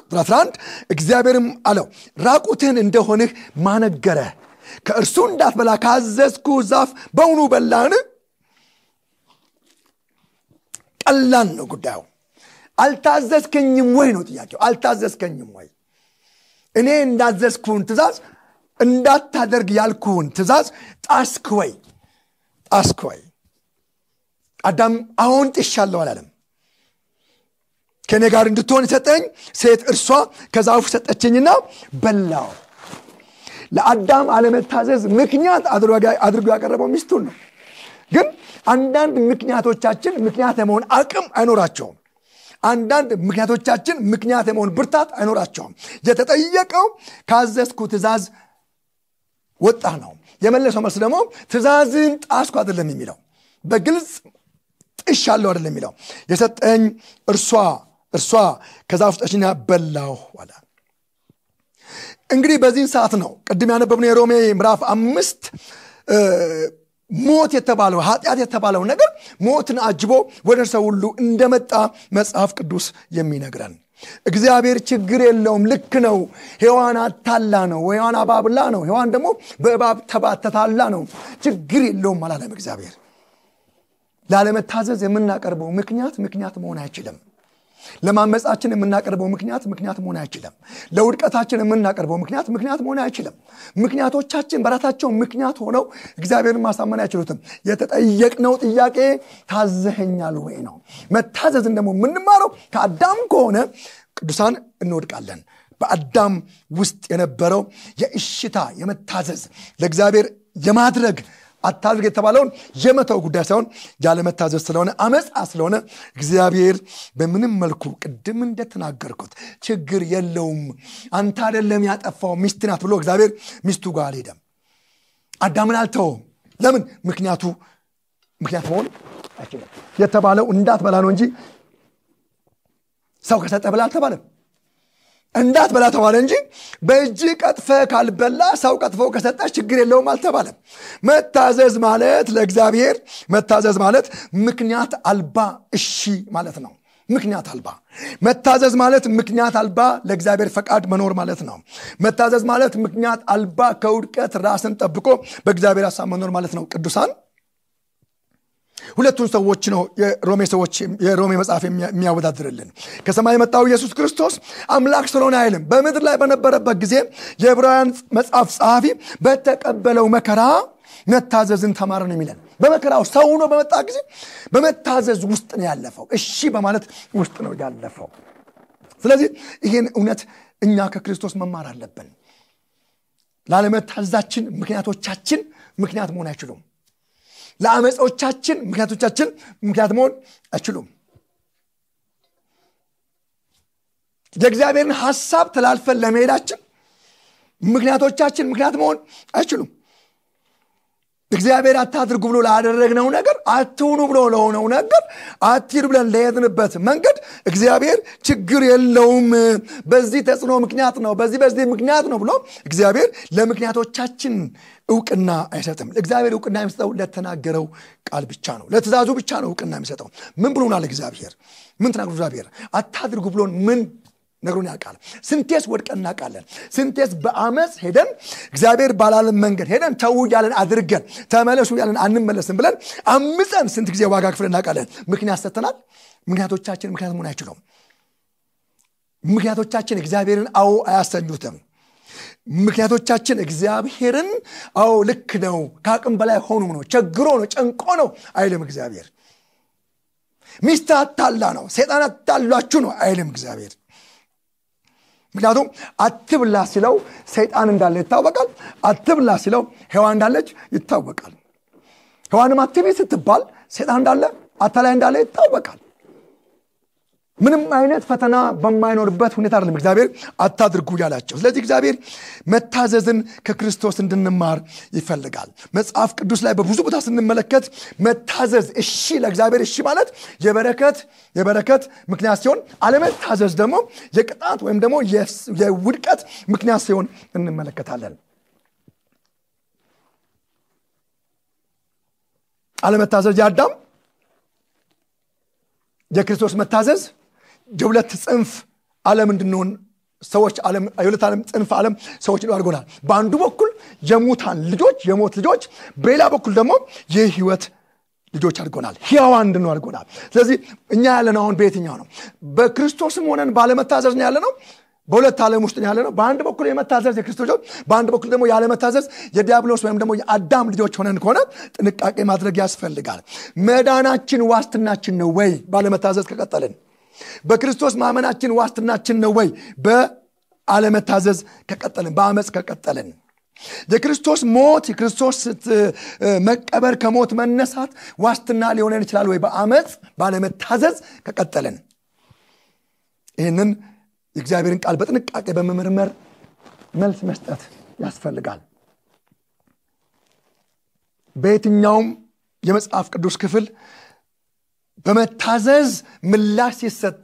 ቁጥር 11 እግዚአብሔርም አለው ራቁትህን እንደሆንህ ማነገረ ከእርሱ እንዳትበላ ካዘዝኩ ዛፍ በውኑ በላን? ቀላል ነው ጉዳዩ አልታዘዝከኝም ወይ ነው ጥያቄው አልታዘዝከኝም ወይ እኔ እንዳዘዝኩን ትእዛዝ እንዳታደርግ ያልኩውን ትእዛዝ ጣስክ ወይ ጣስክ ወይ አዳም አሁን ጥሻለሁ አላለም ከእኔ ጋር እንድትሆን ሰጠኝ ሴት እርሷ ከዛፉ ሰጠችኝና በላው ለአዳም አለመታዘዝ ምክንያት አድርጎ ያቀረበው ሚስቱን ነው ግን አንዳንድ ምክንያቶቻችን ምክንያት የመሆን አቅም አይኖራቸውም አንዳንድ ምክንያቶቻችን ምክንያት የመሆን ብርታት አይኖራቸውም የተጠየቀው ካዘዝኩ ትእዛዝ ወጣ ነው የመለሰው መልስ ደግሞ ትእዛዝን ጣስኩ አይደለም የሚለው በግልጽ ጥሽ አለው አይደለም የሚለው የሰጠኝ እርሷ እርሷ ከዛ ጠሽን በላሁ አለ እንግዲህ በዚህን ሰዓት ነው ቅድም ያነበብነው የሮሜ ምራፍ አምስት ሞት የተባለው ኃጢአት የተባለው ነገር ሞትን አጅቦ ወደ ሰው ሁሉ እንደመጣ መጽሐፍ ቅዱስ የሚነግረን እግዚአብሔር ችግር የለውም ልክ ነው ሔዋን አታላ ነው ሔዋን አባብላ ነው ሔዋን ደግሞ በእባብ ተባተታላ ነው ችግር የለውም አላለም እግዚአብሔር ላለመታዘዝ የምናቀርበው ምክንያት ምክንያት መሆን አይችልም ለማመፃችን የምናቀርበው ምክንያት ምክንያት መሆን አይችልም። ለውድቀታችን የምናቀርበው ምክንያት ምክንያት መሆን አይችልም። ምክንያቶቻችን በራሳቸው ምክንያት ሆነው እግዚአብሔርን ማሳመን አይችሉትም። የተጠየቅነው ጥያቄ ታዘኸኛል ወይ ነው። መታዘዝን ደግሞ የምንማረው ከአዳም ከሆነ ቅዱሳን እንወድቃለን። በአዳም ውስጥ የነበረው የእሽታ የመታዘዝ ለእግዚአብሔር የማድረግ አታድርግ የተባለውን የመተው ጉዳይ ሳይሆን ያለመታዘዝ ስለሆነ አመፃ ስለሆነ እግዚአብሔር በምንም መልኩ ቅድም እንደተናገርኩት ችግር የለውም አንተ አደለም ያጠፋው ሚስት ናት ብሎ እግዚአብሔር ሚስቱ ጋር አልሄደም አዳምን አልተውም ለምን ምክንያቱ ምክንያት መሆን የተባለው እንዳት በላ ነው እንጂ ሰው ከሰጠ ብላ አልተባለም እንዳት በላ ተባለ እንጂ በእጅ ቀጥፈ ካልበላ ሰው ቀጥፈው ከሰጠ ችግር የለውም አልተባለም። መታዘዝ ማለት ለእግዚአብሔር መታዘዝ ማለት ምክንያት አልባ እሺ ማለት ነው። ምክንያት አልባ መታዘዝ ማለት ምክንያት አልባ ለእግዚአብሔር ፈቃድ መኖር ማለት ነው። መታዘዝ ማለት ምክንያት አልባ ከውድቀት ራስን ጠብቆ በእግዚአብሔር ሀሳብ መኖር ማለት ነው። ቅዱሳን ሁለቱን ሰዎች ነው የሮሜ ሰዎች የሮሜ መጽሐፍ የሚያወዳድርልን ከሰማይ የመጣው ኢየሱስ ክርስቶስ አምላክ ስለሆነ አይልም በምድር ላይ በነበረበት ጊዜ የዕብራውያን መጽሐፍ ጸሐፊ በተቀበለው መከራ መታዘዝን ተማረ ነው የሚለን በመከራው ሰው ነው በመጣ ጊዜ በመታዘዝ ውስጥ ነው ያለፈው እሺ በማለት ውስጥ ነው ያለፈው ስለዚህ ይህን እውነት እኛ ከክርስቶስ መማር አለብን ላለመታዘዛችን ምክንያቶቻችን ምክንያት መሆን አይችሉም ለአመፃዎቻችን ምክንያቶቻችን ምክንያት መሆን አይችሉም የእግዚአብሔርን ሀሳብ ተላልፈን ለመሄዳችን ምክንያቶቻችን ምክንያት መሆን አይችሉም እግዚአብሔር አታድርጉ ብሎ ላደረግነው ነገር አትሁኑ ብሎ ለሆነው ነገር አትሂድ ብለን ለየትንበት መንገድ እግዚአብሔር ችግር የለውም በዚህ ተጽዕኖ ምክንያት ነው በዚህ በዚህ ምክንያት ነው ብሎ እግዚአብሔር ለምክንያቶቻችን እውቅና አይሰጥም እግዚአብሔር እውቅና የሚሰጠው ለተናገረው ቃል ብቻ ነው ለትእዛዙ ብቻ ነው እውቅና የሚሰጠው ምን ብሎናል እግዚአብሔር ምን ተናግሮ እግዚአብሔር አታድርጉ ብሎን ምን ነግሮን ያውቃል። ስንቴስ ወድቀን እናውቃለን። ስንቴስ በአመፅ ሄደን እግዚአብሔር ባላለን መንገድ ሄደን ተው ያለን አድርገን ተመለሱ ያለን አንመለስም ብለን አምፀን ስንት ጊዜ ዋጋ ክፍል እናውቃለን። ምክንያት ሰተናል ምክንያቶቻችን ምክንያት መሆን አይችሉም። ምክንያቶቻችን እግዚአብሔርን አዎ አያሰኙትም። ምክንያቶቻችን እግዚአብሔርን አዎ ልክ ነው፣ ከአቅም በላይ ሆኖ ነው፣ ቸግሮ ነው፣ ጨንቆ ነው አይልም እግዚአብሔር። ሚስት አታላ ነው፣ ሴጣን አታሏችሁ ነው አይልም እግዚአብሔር ምክንያቱም አትብላ ሲለው ሰይጣን እንዳለ ይታወቃል። አትብላ ሲለው ሔዋን እንዳለች ይታወቃል። ሔዋንም አትቢ ስትባል ሰይጣን እንዳለ አታላይ እንዳለ ይታወቃል። ምንም አይነት ፈተና በማይኖርበት ሁኔታ አይደለም እግዚአብሔር አታድርጉ ያላቸው። ስለዚህ እግዚአብሔር መታዘዝን ከክርስቶስ እንድንማር ይፈልጋል። መጽሐፍ ቅዱስ ላይ በብዙ ቦታ ስንመለከት መታዘዝ፣ እሺ ለእግዚአብሔር እሺ ማለት የበረከት የበረከት ምክንያት ሲሆን አለመታዘዝ ደግሞ የቅጣት ወይም ደግሞ የውድቀት ምክንያት ሲሆን እንመለከታለን። አለመታዘዝ የአዳም የክርስቶስ መታዘዝ የሁለት ጽንፍ አለም እንድንሆን ሰዎች ዓለም የሁለት ዓለም ጽንፍ ዓለም ሰዎች አድርጎናል በአንዱ በኩል የሙታን ልጆች የሞት ልጆች በሌላ በኩል ደግሞ የህይወት ልጆች አድርጎናል ህያዋ እንድንሆን አድርጎናል ስለዚህ እኛ ያለነው አሁን በየትኛው ነው በክርስቶስም ሆነን ባለመታዘዝ ነው ያለነው በሁለት ዓለም ውስጥ ያለ ነው በአንድ በኩል የመታዘዝ የክርስቶስ በአንድ በኩል ደግሞ ያለመታዘዝ የዲያብሎስ ወይም ደግሞ የአዳም ልጆች ሆነን ከሆነ ጥንቃቄ ማድረግ ያስፈልጋል መዳናችን ዋስትናችን ነው ወይ ባለመታዘዝ ከቀጠልን በክርስቶስ ማመናችን ዋስትናችን ነው ወይ በአለመታዘዝ ከቀጠልን በአመፅ ከቀጠልን የክርስቶስ ሞት የክርስቶስ መቀበር ከሞት መነሳት ዋስትና ሊሆነን ይችላል ወይ በአመፅ ባለመታዘዝ ከቀጠልን ይህንን የእግዚአብሔርን ቃል በጥንቃቄ በመመርመር መልስ መስጠት ያስፈልጋል በየትኛውም የመጽሐፍ ቅዱስ ክፍል በመታዘዝ ምላሽ ሲሰጥ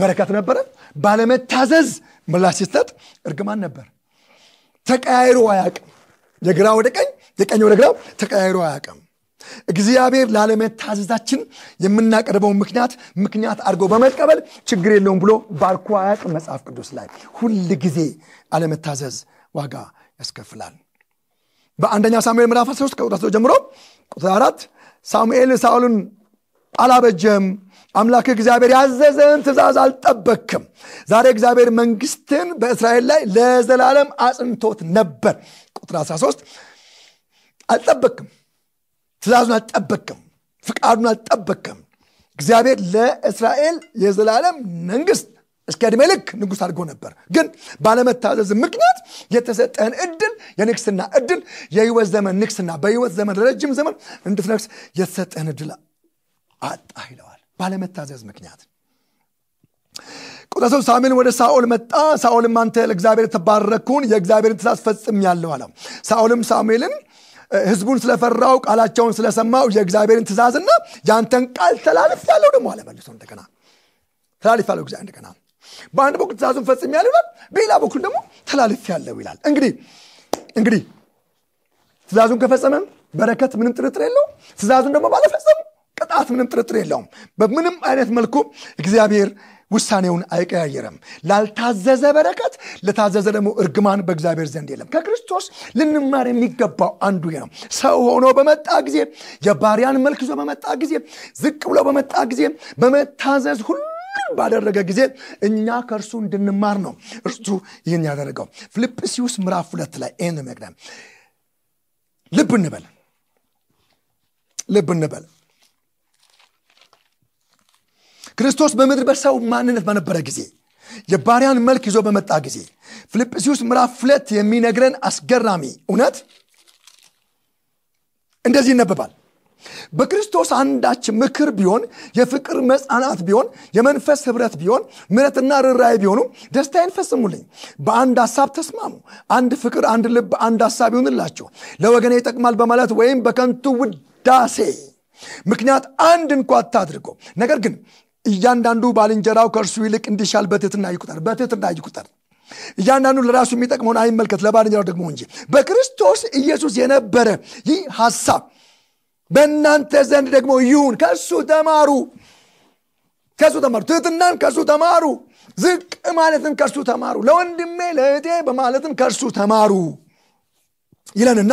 በረከት ነበረ። ባለመታዘዝ ምላሽ ሲሰጥ እርግማን ነበር። ተቀያይሮ አያቅም። የግራ ወደ ቀኝ፣ የቀኝ ወደ ግራው ተቀያይሮ አያቅም። እግዚአብሔር ላለመታዘዛችን የምናቀርበው ምክንያት ምክንያት አድርጎ በመቀበል ችግር የለውም ብሎ ባልኩ አያቅ መጽሐፍ ቅዱስ ላይ ሁል ጊዜ አለመታዘዝ ዋጋ ያስከፍላል። በአንደኛ ሳሙኤል ምራፍ 3 ከቁጥር ጀምሮ ቁጥር አራት ሳሙኤል ሳኦልን አላበጀም አምላክ እግዚአብሔር ያዘዘን ትእዛዝ አልጠበክም ዛሬ እግዚአብሔር መንግስትን በእስራኤል ላይ ለዘላለም አጽንቶት ነበር ቁጥር 13 አልጠበክም ትእዛዙን አልጠበክም ፍቃዱን አልጠበክም እግዚአብሔር ለእስራኤል የዘላለም መንግስት እስከ ዕድሜ ልክ ንጉሥ አድርጎ ነበር። ግን ባለመታዘዝ ምክንያት የተሰጠህን እድል የንግስና እድል የህይወት ዘመን ንግስና በህይወት ዘመን ረጅም ዘመን እንድትነግስ የተሰጠህን እድል አጣ ይለዋል። ባለመታዘዝ ምክንያት ቁጥር ሳሙኤል ወደ ሳኦል መጣ። ሳኦልም አንተ ለእግዚአብሔር የተባረክሁን የእግዚአብሔርን ትእዛዝ ፈጽም ያለው አለው። ሳኦልም ሳሙኤልን ህዝቡን ስለፈራው ቃላቸውን ስለሰማው የእግዚአብሔርን ትእዛዝና የአንተን ቃል ተላልፍ ያለው ደግሞ አለመልሶ እንደገና ተላልፍ ያለው እግዚአብሔር እንደገና በአንድ በኩል ትእዛዙን ፈጽም ያለ በሌላ በኩል ደግሞ ተላልፍ ያለው ይላል እንግዲህ እንግዲህ ትእዛዙን ከፈጸመ በረከት ምንም ጥርጥር የለውም ትእዛዙን ደግሞ ባለፈጸም ቅጣት ምንም ጥርጥር የለውም በምንም አይነት መልኩ እግዚአብሔር ውሳኔውን አይቀያየርም ላልታዘዘ በረከት ለታዘዘ ደግሞ እርግማን በእግዚአብሔር ዘንድ የለም ከክርስቶስ ልንማር የሚገባው አንዱ ነው ሰው ሆኖ በመጣ ጊዜ የባሪያን መልክ ይዞ በመጣ ጊዜ ዝቅ ብሎ በመጣ ጊዜ በመታዘዝ ሁሉ ባደረገ ጊዜ እኛ ከእርሱ እንድንማር ነው እርሱ ይህን ያደረገው ፊልጵስዩስ ምራፍ ሁለት ላይ ይህን መግደም ልብ እንበል ልብ እንበል ክርስቶስ በምድር በሰው ማንነት በነበረ ጊዜ የባሪያን መልክ ይዞ በመጣ ጊዜ ፊልጵስዩስ ምራፍ ሁለት የሚነግረን አስገራሚ እውነት እንደዚህ ይነበባል በክርስቶስ አንዳች ምክር ቢሆን የፍቅር መጽናናት ቢሆን የመንፈስ ህብረት ቢሆን ምረትና ርራይ ቢሆኑ ደስታ ፈጽሙልኝ በአንድ ሀሳብ ተስማሙ አንድ ፍቅር አንድ ልብ አንድ ሀሳብ ይሆንላቸው ለወገን ይጠቅማል በማለት ወይም በከንቱ ውዳሴ ምክንያት አንድ እንኳ አታድርጎ ነገር ግን እያንዳንዱ ባልንጀራው ከእርሱ ይልቅ እንዲሻል በትትና ይቁጠር በትትና ይቁጠር እያንዳንዱ ለራሱ የሚጠቅመውን አይመልከት ለባልንጀራው ደግሞ እንጂ በክርስቶስ ኢየሱስ የነበረ ይህ ሀሳብ በእናንተ ዘንድ ደግሞ ይሁን ከሱ ተማሩ ከሱ ተማሩ ትህትናን ከሱ ተማሩ ዝቅ ማለትን ከእርሱ ተማሩ ለወንድሜ ለእቴ በማለትም ከእርሱ ተማሩ ይለንና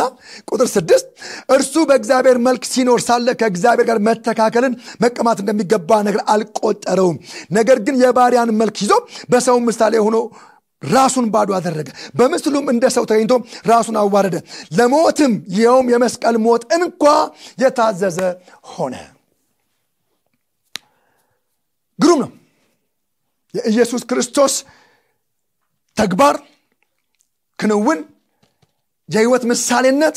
ቁጥር ስድስት እርሱ በእግዚአብሔር መልክ ሲኖር ሳለ ከእግዚአብሔር ጋር መተካከልን መቀማት እንደሚገባ ነገር አልቆጠረውም ነገር ግን የባሪያን መልክ ይዞ በሰው ምሳሌ ሆኖ ራሱን ባዶ አደረገ፣ በምስሉም እንደ ሰው ተገኝቶ ራሱን አዋረደ፣ ለሞትም ይኸውም የመስቀል ሞት እንኳ የታዘዘ ሆነ። ግሩም ነው። የኢየሱስ ክርስቶስ ተግባር ክንውን፣ የህይወት ምሳሌነት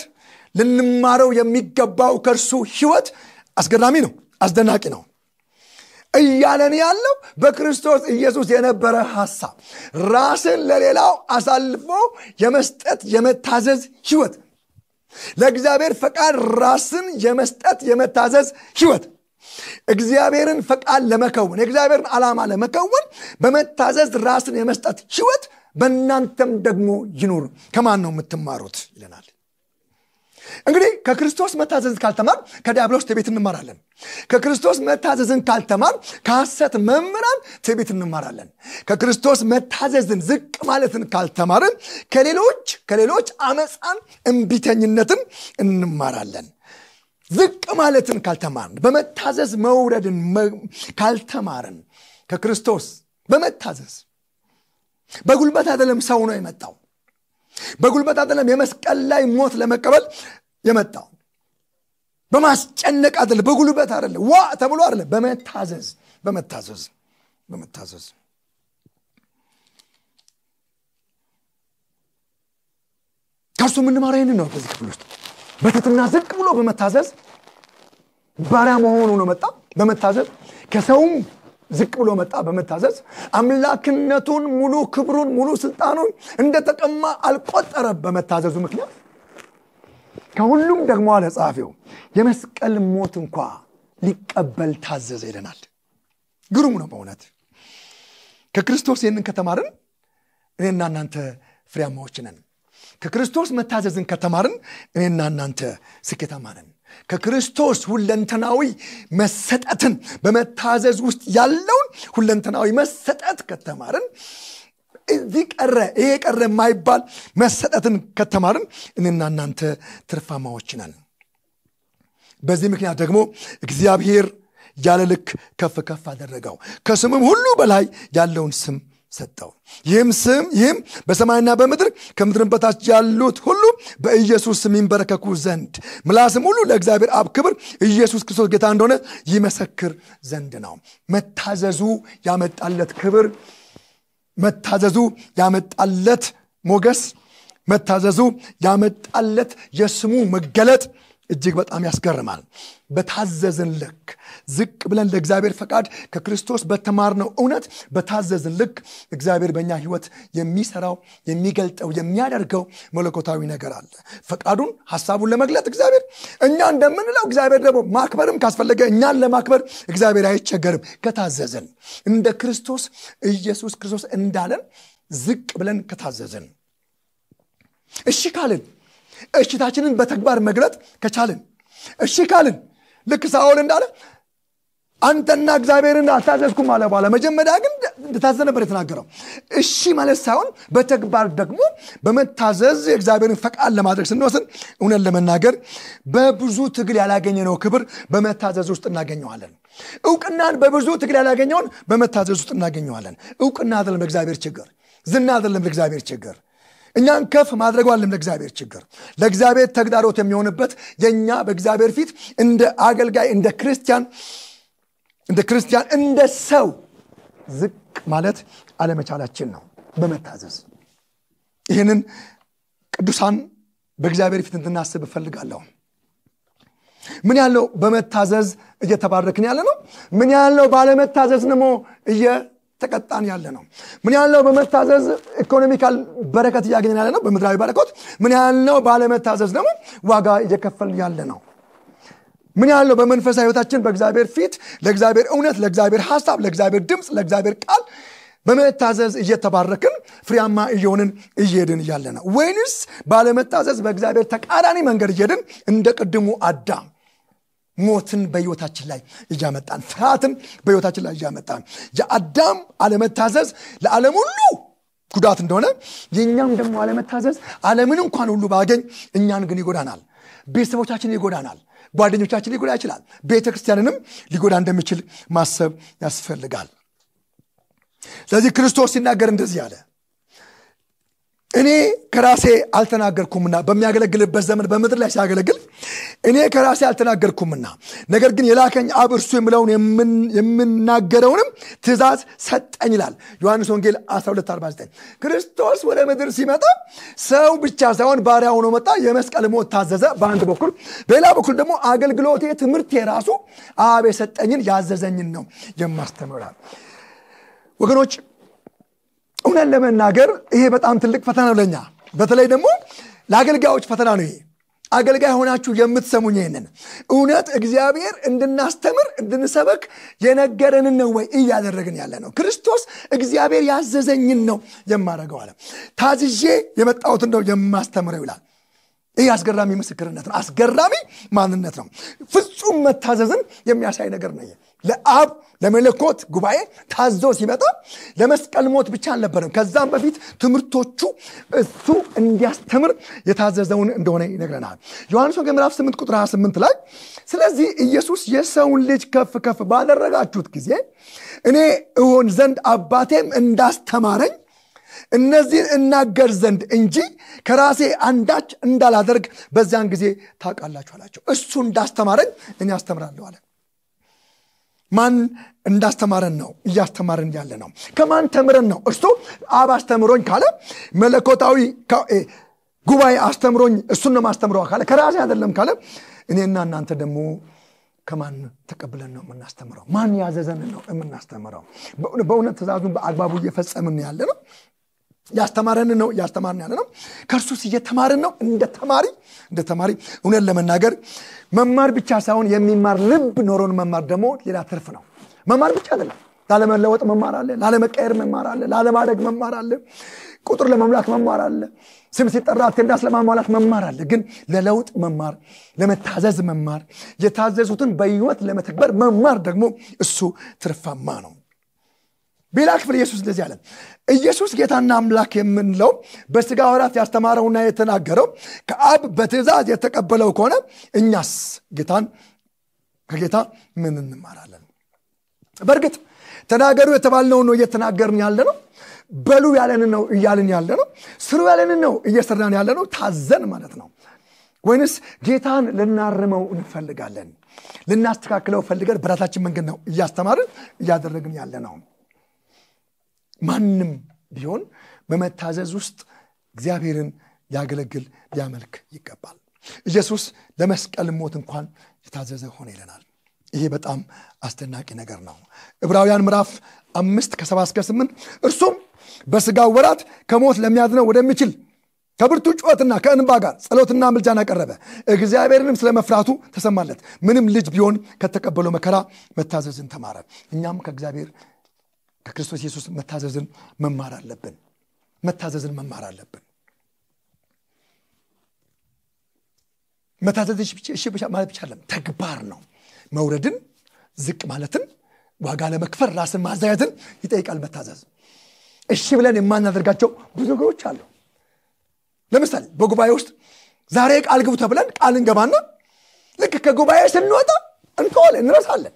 ልንማረው የሚገባው ከእርሱ ህይወት አስገራሚ ነው፣ አስደናቂ ነው። እያለን ያለው በክርስቶስ ኢየሱስ የነበረ ሐሳብ ራስን ለሌላው አሳልፎ የመስጠት የመታዘዝ ህይወት፣ ለእግዚአብሔር ፈቃድ ራስን የመስጠት የመታዘዝ ህይወት እግዚአብሔርን ፈቃድ ለመከወን የእግዚአብሔርን ዓላማ ለመከወን በመታዘዝ ራስን የመስጠት ህይወት በእናንተም ደግሞ ይኑር። ከማን ነው የምትማሩት ይለናል። እንግዲህ ከክርስቶስ መታዘዝን ካልተማር ከዲያብሎስ ትቤት እንማራለን ከክርስቶስ መታዘዝን ካልተማር ከሐሰት መምህራን ትቤት እንማራለን ከክርስቶስ መታዘዝን ዝቅ ማለትን ካልተማርን ከሌሎች ከሌሎች አመፃን እንቢተኝነትን እንማራለን ዝቅ ማለትን ካልተማርን በመታዘዝ መውረድን ካልተማርን ከክርስቶስ በመታዘዝ በጉልበት አደለም ሰው ነው የመጣው በጉልበት አደለም የመስቀል ላይ ሞት ለመቀበል የመጣው በማስጨነቅ አይደለ በጉልበት አይደለ ዋ ተብሎ አይደለ በመታዘዝ በመታዘዝ በመታዘዝ ከእርሱ የምንማረው ይህንን ነው በዚህ ክፍል ውስጥ በትትና ዝቅ ብሎ በመታዘዝ ባሪያ መሆኑ ነው መጣ በመታዘዝ ከሰውም ዝቅ ብሎ መጣ በመታዘዝ አምላክነቱን ሙሉ ክብሩን ሙሉ ስልጣኑን እንደ ተቀማ አልቆጠረ በመታዘዙ ምክንያት ከሁሉም ደግሞ አለ ጸሐፊው የመስቀል ሞት እንኳ ሊቀበል ታዘዘ ይለናል። ግሩም ነው በእውነት ከክርስቶስ ይህንን ከተማርን እኔና እናንተ ፍሬያማዎች ነን። ከክርስቶስ መታዘዝን ከተማርን እኔና እናንተ ስኬታማ ነን። ከክርስቶስ ሁለንተናዊ መሰጠትን በመታዘዝ ውስጥ ያለውን ሁለንተናዊ መሰጠት ከተማርን እዚህ ቀረ ይሄ ቀረ የማይባል መሰጠትን ከተማርን እኔና እናንተ ትርፋማዎች ነን በዚህ ምክንያት ደግሞ እግዚአብሔር ያለ ልክ ከፍ ከፍ አደረገው ከስምም ሁሉ በላይ ያለውን ስም ሰጠው ይህም ስም ይህም በሰማይና በምድር ከምድርን በታች ያሉት ሁሉ በኢየሱስ ስም ይንበረከኩ ዘንድ ምላስም ሁሉ ለእግዚአብሔር አብ ክብር ኢየሱስ ክርስቶስ ጌታ እንደሆነ ይመሰክር ዘንድ ነው መታዘዙ ያመጣለት ክብር መታዘዙ ያመጣለት ሞገስ መታዘዙ ያመጣለት የስሙ መገለጥ እጅግ በጣም ያስገርማል። በታዘዝን ልክ ዝቅ ብለን ለእግዚአብሔር ፈቃድ ከክርስቶስ በተማርነው እውነት በታዘዝን ልክ እግዚአብሔር በእኛ ህይወት የሚሰራው የሚገልጠው የሚያደርገው መለኮታዊ ነገር አለ። ፈቃዱን ሀሳቡን ለመግለጥ እግዚአብሔር እኛ እንደምንለው እግዚአብሔር ደግሞ ማክበርም ካስፈለገ እኛን ለማክበር እግዚአብሔር አይቸገርም። ከታዘዝን እንደ ክርስቶስ ኢየሱስ ክርስቶስ እንዳለን ዝቅ ብለን ከታዘዝን እሺ ካልን እሽታችንን በተግባር መግለጥ ከቻልን እሺ ካልን ልክ ሳኦል እንዳለ አንተና እግዚአብሔርን አልታዘዝኩም አለ በኋላ መጀመሪያ ግን እንደታዘዘ ነበር የተናገረው እሺ ማለት ሳይሆን በተግባር ደግሞ በመታዘዝ የእግዚአብሔርን ፈቃድ ለማድረግ ስንወስን እውነት ለመናገር በብዙ ትግል ያላገኘ ነው ክብር በመታዘዝ ውስጥ እናገኘዋለን እውቅናን በብዙ ትግል ያላገኘውን በመታዘዝ ውስጥ እናገኘዋለን እውቅና አይደለም ለእግዚአብሔር ችግር ዝና አይደለም ለእግዚአብሔር ችግር እኛን ከፍ ማድረግ አለም ለእግዚአብሔር ችግር ለእግዚአብሔር ተግዳሮት የሚሆንበት የእኛ በእግዚአብሔር ፊት እንደ አገልጋይ እንደ ክርስቲያን እንደ ክርስቲያን እንደ ሰው ዝቅ ማለት አለመቻላችን ነው በመታዘዝ ይህንን ቅዱሳን በእግዚአብሔር ፊት እንድናስብ እፈልጋለሁ ምን ያለው በመታዘዝ እየተባረክን ያለ ነው ምን ያለው ባለመታዘዝ ደግሞ ተቀጣን ያለ ነው ምን ነው በመታዘዝ ኢኮኖሚካል በረከት እያገኘ ያለ ነው በምድራዊ በረከት ምን ነው ባለመታዘዝ ደግሞ ዋጋ እየከፈል ያለ ነው ምን ነው በመንፈሳዊ ህይወታችን በእግዚአብሔር ፊት ለእግዚአብሔር እውነት ለእግዚአብሔር ሀሳብ ለእግዚአብሔር ድምፅ ለእግዚአብሔር ቃል በመታዘዝ እየተባረክን ፍሬያማ እየሆንን እየሄድን እያለ ነው ወይንስ ባለመታዘዝ በእግዚአብሔር ተቃራኒ መንገድ እየሄድን እንደ ቅድሙ አዳም ሞትን በህይወታችን ላይ እያመጣን ፍርሃትን በህይወታችን ላይ እያመጣን የአዳም አለመታዘዝ ለዓለም ሁሉ ጉዳት እንደሆነ የእኛም ደግሞ አለመታዘዝ ዓለምን እንኳን ሁሉ ባገኝ እኛን ግን ይጎዳናል ቤተሰቦቻችን ይጎዳናል ጓደኞቻችን ሊጎዳ ይችላል ቤተ ክርስቲያንንም ሊጎዳ እንደሚችል ማሰብ ያስፈልጋል ስለዚህ ክርስቶስ ሲናገር እንደዚህ አለ እኔ ከራሴ አልተናገርኩምና በሚያገለግልበት ዘመን በምድር ላይ ሲያገለግል እኔ ከራሴ አልተናገርኩምና ነገር ግን የላከኝ አብ እርሱ የምለውን የምናገረውንም ትእዛዝ ሰጠኝ ይላል ዮሐንስ ወንጌል 1249 ክርስቶስ ወደ ምድር ሲመጣ ሰው ብቻ ሳይሆን ባሪያ ሆኖ መጣ የመስቀል ሞት ታዘዘ በአንድ በኩል በሌላ በኩል ደግሞ አገልግሎቴ ትምህርት የራሱ አብ የሰጠኝን ያዘዘኝን ነው የማስተምራል ወገኖች እውነን ለመናገር ይሄ በጣም ትልቅ ፈተና ለኛ በተለይ ደግሞ ለአገልጋዮች ፈተና ነው ይሄ አገልጋይ ሆናችሁ የምትሰሙኝ ይህንን እውነት እግዚአብሔር እንድናስተምር እንድንሰበክ የነገረንን ነው ወይ እያደረግን ያለ ነው ክርስቶስ እግዚአብሔር ያዘዘኝን ነው የማደረገው አለ ታዝዤ የመጣሁትን ነው የማስተምረው ይላል ይህ አስገራሚ ምስክርነት ነው አስገራሚ ማንነት ነው ፍጹም መታዘዝን የሚያሳይ ነገር ነው ለአብ ለመለኮት ጉባኤ ታዞ ሲመጣ ለመስቀል ሞት ብቻ አልነበረም። ከዛም በፊት ትምህርቶቹ እሱ እንዲያስተምር የታዘዘውን እንደሆነ ይነግረናል። ዮሐንስ ወገ ምዕራፍ 8 ቁጥር 28 ላይ ስለዚህ ኢየሱስ የሰውን ልጅ ከፍ ከፍ ባደረጋችሁት ጊዜ እኔ እሆን ዘንድ አባቴም እንዳስተማረኝ እነዚህን እናገር ዘንድ እንጂ ከራሴ አንዳች እንዳላደርግ በዚያን ጊዜ ታውቃላችሁ አላቸው። እሱ እንዳስተማረኝ እኔ አስተምራለሁ አለ። ማን እንዳስተማረን ነው እያስተማረን ያለ ነው ከማን ተምረን ነው እርሱ አብ አስተምሮኝ ካለ መለኮታዊ ጉባኤ አስተምሮኝ እሱን ነው ማስተምረው ካለ ከራሴ አይደለም ካለ እኔና እናንተ ደግሞ ከማን ተቀብለን ነው የምናስተምረው ማን ያዘዘን ነው የምናስተምረው በእውነት ትእዛዙን በአግባቡ እየፈጸምን ያለ ነው ያስተማረን ነው ያስተማርን ያለ ነው ከእርሱስ እየተማርን ነው እንደ ተማሪ እንደ ተማሪ እውነት ለመናገር መማር ብቻ ሳይሆን የሚማር ልብ ኖሮን መማር ደግሞ ሌላ ትርፍ ነው መማር ብቻ አይደለም ላለመለወጥ መማር አለ ላለመቀየር መማር አለ ላለማደግ መማር አለ ቁጥር ለመሙላት መማር አለ ስም ሲጠራ አቴንዳንስ ለማሟላት መማር አለ ግን ለለውጥ መማር ለመታዘዝ መማር የታዘዙትን በህይወት ለመተግበር መማር ደግሞ እሱ ትርፋማ ነው ቤላ ክፍል ኢየሱስ እንደዚህ አለ ኢየሱስ ጌታና አምላክ የምንለው በስጋ ወራት ያስተማረውና የተናገረው ከአብ በትእዛዝ የተቀበለው ከሆነ እኛስ ጌታን ከጌታ ምን እንማራለን በእርግጥ ተናገሩ የተባልነው ነው እየተናገርን ያለ ነው በሉ ያለን ነው እያልን ያለ ነው ስሩ ያለን ነው እየሰራን ያለ ነው ታዘን ማለት ነው ወይንስ ጌታን ልናርመው እንፈልጋለን ልናስተካክለው ፈልገን በራሳችን መንገድ ነው እያስተማርን እያደረግን ያለ ነው ማንም ቢሆን በመታዘዝ ውስጥ እግዚአብሔርን ሊያገለግል ሊያመልክ ይገባል። ኢየሱስ ለመስቀል ሞት እንኳን የታዘዘ ሆነ ይለናል። ይሄ በጣም አስደናቂ ነገር ነው። ዕብራውያን ምዕራፍ አምስት ከሰባ እስከ ስምንት እርሱም በስጋው ወራት ከሞት ለሚያድነው ወደሚችል ከብርቱ ጩኸትና ከእንባ ጋር ጸሎትና ምልጃን አቀረበ። እግዚአብሔርንም ስለ መፍራቱ ተሰማለት። ምንም ልጅ ቢሆን ከተቀበለው መከራ መታዘዝን ተማረ። እኛም ከእግዚአብሔር ከክርስቶስ ኢየሱስ መታዘዝን መማር አለብን መታዘዝን መማር አለብን መታዘዝ እሺ ማለት ብቻ አለም ተግባር ነው መውረድን ዝቅ ማለትን ዋጋ ለመክፈል ራስን ማዘያትን ይጠይቃል መታዘዝ እሺ ብለን የማናደርጋቸው ብዙ ነገሮች አሉ ለምሳሌ በጉባኤ ውስጥ ዛሬ ቃል ግቡ ተብለን ቃል እንገባና ልክ ከጉባኤ ስንወጣ እንተዋል እንረሳለን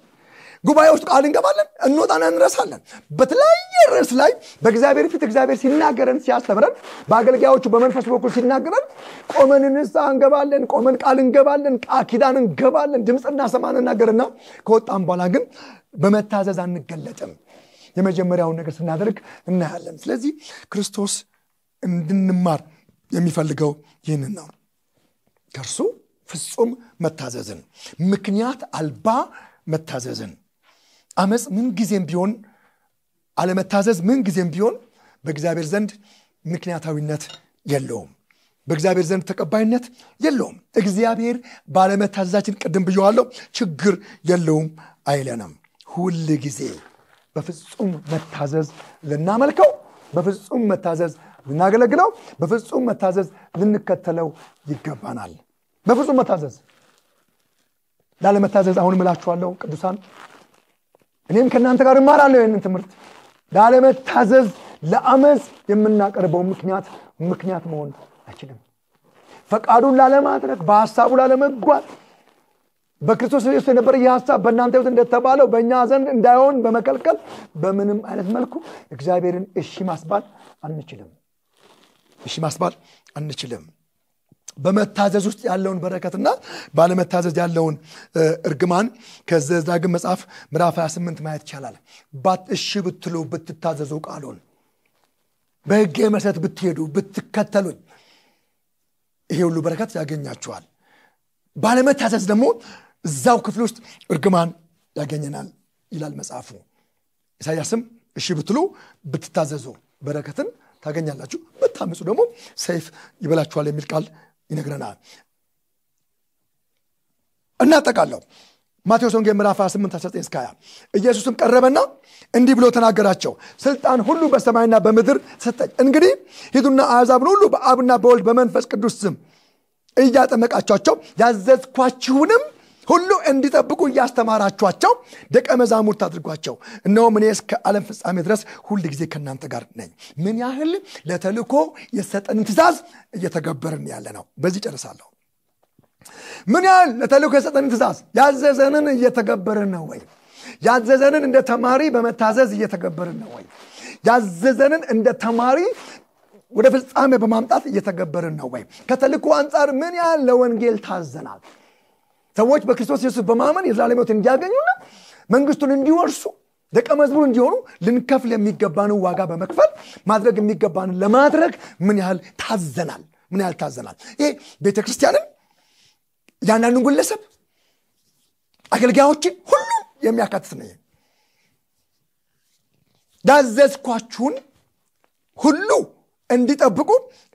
ጉባኤ ውስጥ ቃል እንገባለን እንወጣና እንረሳለን በተለያየ ርዕስ ላይ በእግዚአብሔር ፊት እግዚአብሔር ሲናገረን ሲያስተምረን በአገልጋዮቹ በመንፈስ በኩል ሲናገረን ቆመን እንሳ እንገባለን ቆመን ቃል እንገባለን ኪዳን እንገባለን ድምፅና ሰማ እናገርና ከወጣም በኋላ ግን በመታዘዝ አንገለጥም የመጀመሪያውን ነገር ስናደርግ እናያለን ስለዚህ ክርስቶስ እንድንማር የሚፈልገው ይህንን ነው ከእርሱ ፍጹም መታዘዝን ምክንያት አልባ መታዘዝን አመፅ ምን ጊዜም ቢሆን አለመታዘዝ ምን ጊዜም ቢሆን በእግዚአብሔር ዘንድ ምክንያታዊነት የለውም። በእግዚአብሔር ዘንድ ተቀባይነት የለውም። እግዚአብሔር ባለመታዘዛችን ቅድም ብየዋለው ችግር የለውም አይለንም። ሁል ጊዜ በፍጹም መታዘዝ ልናመልከው፣ በፍጹም መታዘዝ ልናገለግለው፣ በፍጹም መታዘዝ ልንከተለው ይገባናል። በፍጹም መታዘዝ ላለመታዘዝ አሁን እምላችኋለሁ ቅዱሳን እኔም ከእናንተ ጋር እማራለሁ ይህንን ትምህርት ላለመታዘዝ ለአመፅ የምናቀርበው ምክንያት ምክንያት መሆን አይችልም ፈቃዱን ላለማድረግ በሀሳቡ ላለመጓዝ በክርስቶስ ኢየሱስ የነበረ ይህ ሀሳብ በእናንተ ህይወት እንደተባለው በእኛ ዘንድ እንዳይሆን በመከልከል በምንም አይነት መልኩ እግዚአብሔርን እሺ ማስባል አንችልም እሺ ማስባል አንችልም በመታዘዝ ውስጥ ያለውን በረከትና ባለመታዘዝ ያለውን እርግማን ከዘዳግም መጽሐፍ ምራፍ 28 ማየት ይቻላል። ባት እሺ ብትሉ ብትታዘዙ ቃሉን በህጌ መሰረት ብትሄዱ ብትከተሉኝ ይሄ ሁሉ በረከት ያገኛችኋል። ባለመታዘዝ ደግሞ እዛው ክፍል ውስጥ እርግማን ያገኘናል ይላል መጽሐፉ። ኢሳያስም እሺ ብትሉ ብትታዘዙ በረከትን ታገኛላችሁ፣ ብታምፁ ደግሞ ሰይፍ ይበላችኋል የሚል ቃል ይነግረናል። እናጠቃለሁ። ማቴዎስ ወንጌል ምዕራፍ 28 19 እስከ 20 ኢየሱስም ቀረበና እንዲህ ብሎ ተናገራቸው፣ ስልጣን ሁሉ በሰማይና በምድር ሰጠኝ። እንግዲህ ሂዱና አሕዛብን ሁሉ በአብና በወልድ በመንፈስ ቅዱስ ስም እያጠመቃቸዋቸው ያዘዝኳችሁንም ሁሉ እንዲጠብቁ እያስተማራችኋቸው ደቀ መዛሙርት አድርጓቸው። እነሆም እኔ እስከ ዓለም ፍጻሜ ድረስ ሁል ጊዜ ከእናንተ ጋር ነኝ። ምን ያህል ለተልኮ የሰጠንን ትእዛዝ እየተገበርን ያለ ነው። በዚህ ጨርሳለሁ። ምን ያህል ለተልኮ የሰጠንን ትእዛዝ ያዘዘንን እየተገበርን ነው ወይ? ያዘዘንን እንደ ተማሪ በመታዘዝ እየተገበርን ነው ወይ? ያዘዘንን እንደ ተማሪ ወደ ፍጻሜ በማምጣት እየተገበርን ነው ወይ? ከተልኮ አንጻር ምን ያህል ለወንጌል ታዘናል? ሰዎች በክርስቶስ ኢየሱስ በማመን የዘላለም ህይወት እንዲያገኙና መንግስቱን እንዲወርሱ ደቀ መዝሙር እንዲሆኑ ልንከፍል የሚገባንን ዋጋ በመክፈል ማድረግ የሚገባንን ለማድረግ ምን ያህል ታዘናል ምን ያህል ታዘናል ይሄ ቤተ ክርስቲያንን እያንዳንዱን ግለሰብ አገልጋዮችን ሁሉ የሚያካትት ነው ዳዘዝኳችሁን ሁሉ እንዲጠብቁ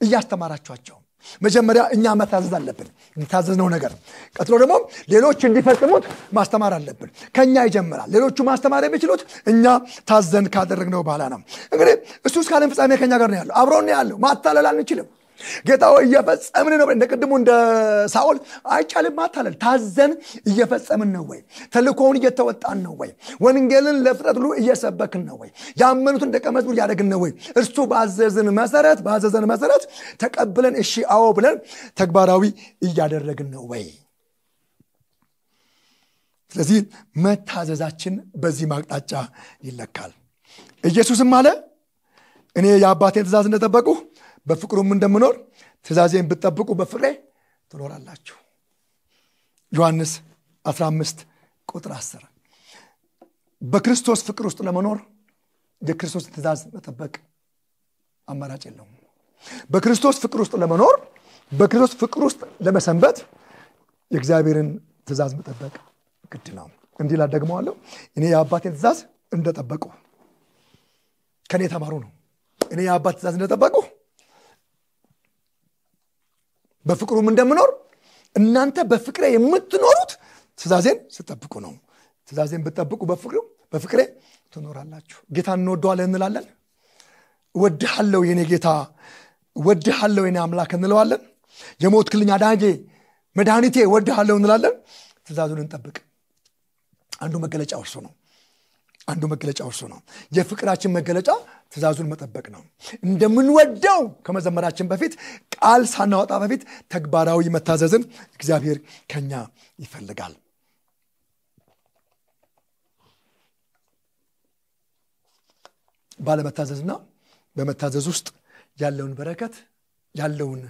እያስተማራችኋቸው መጀመሪያ እኛ መታዘዝ አለብን እንዲታዘዝነው ነገር ቀጥሎ ደግሞ ሌሎች እንዲፈጽሙት ማስተማር አለብን ከኛ ይጀምራል ሌሎቹ ማስተማር የሚችሉት እኛ ታዘን ካደረግነው በኋላ ነው እንግዲህ እሱ እስከ ፍጻሜ ከኛ ጋር ነው ያለው አብሮን ያለው ማታለል አንችልም ጌታ ሆይ እየፈጸምን ነው እንደ ቅድሙ እንደ ሳኦል አይቻልም አታለል ታዘን እየፈጸምን ነው ወይ ተልኮውን እየተወጣን ነው ወይ ወንጌልን ለፍጥረት ሁሉ እየሰበክን ነው ወይ ያመኑትን ደቀ መዝሙር እያደግን ነው ወይ እርሱ ባዘዝን መሰረት ባዘዘን መሰረት ተቀብለን እሺ አዎ ብለን ተግባራዊ እያደረግን ነው ወይ ስለዚህ መታዘዛችን በዚህ ማቅጣጫ ይለካል ኢየሱስም አለ እኔ የአባቴን ትእዛዝ እንደጠበቁ በፍቅሩም እንደምኖር ትእዛዜን ብትጠብቁ በፍቅሬ ትኖራላችሁ። ዮሐንስ 15 ቁጥር 10 በክርስቶስ ፍቅር ውስጥ ለመኖር የክርስቶስን ትእዛዝ መጠበቅ አማራጭ የለውም። በክርስቶስ ፍቅር ውስጥ ለመኖር በክርስቶስ ፍቅር ውስጥ ለመሰንበት የእግዚአብሔርን ትእዛዝ መጠበቅ ግድ ነው። እንዲህ ላደግመዋለሁ እኔ የአባቴን ትእዛዝ እንደጠበቁ ከእኔ ተማሩ ነው። እኔ የአባት ትእዛዝ እንደጠበቁ በፍቅሩም እንደምኖር እናንተ በፍቅሬ የምትኖሩት ትእዛዜን ስጠብቁ ነው። ትእዛዜን ብጠብቁ በፍቅሬ ትኖራላችሁ። ጌታ እንወደዋለን እንላለን። እወድሃለሁ የኔ ጌታ፣ ወድሃለው የኔ አምላክ እንለዋለን። የሞት ክልኝ አዳጌ መድኃኒቴ ወድሃለው እንላለን። ትእዛዙን እንጠብቅ። አንዱ መገለጫ እርሱ ነው። አንዱ መገለጫ እርሱ ነው። የፍቅራችን መገለጫ ትእዛዙን መጠበቅ ነው እንደምንወደው ከመዘመራችን በፊት ቃል ሳናወጣ በፊት ተግባራዊ መታዘዝን እግዚአብሔር ከኛ ይፈልጋል ባለመታዘዝና በመታዘዝ ውስጥ ያለውን በረከት ያለውን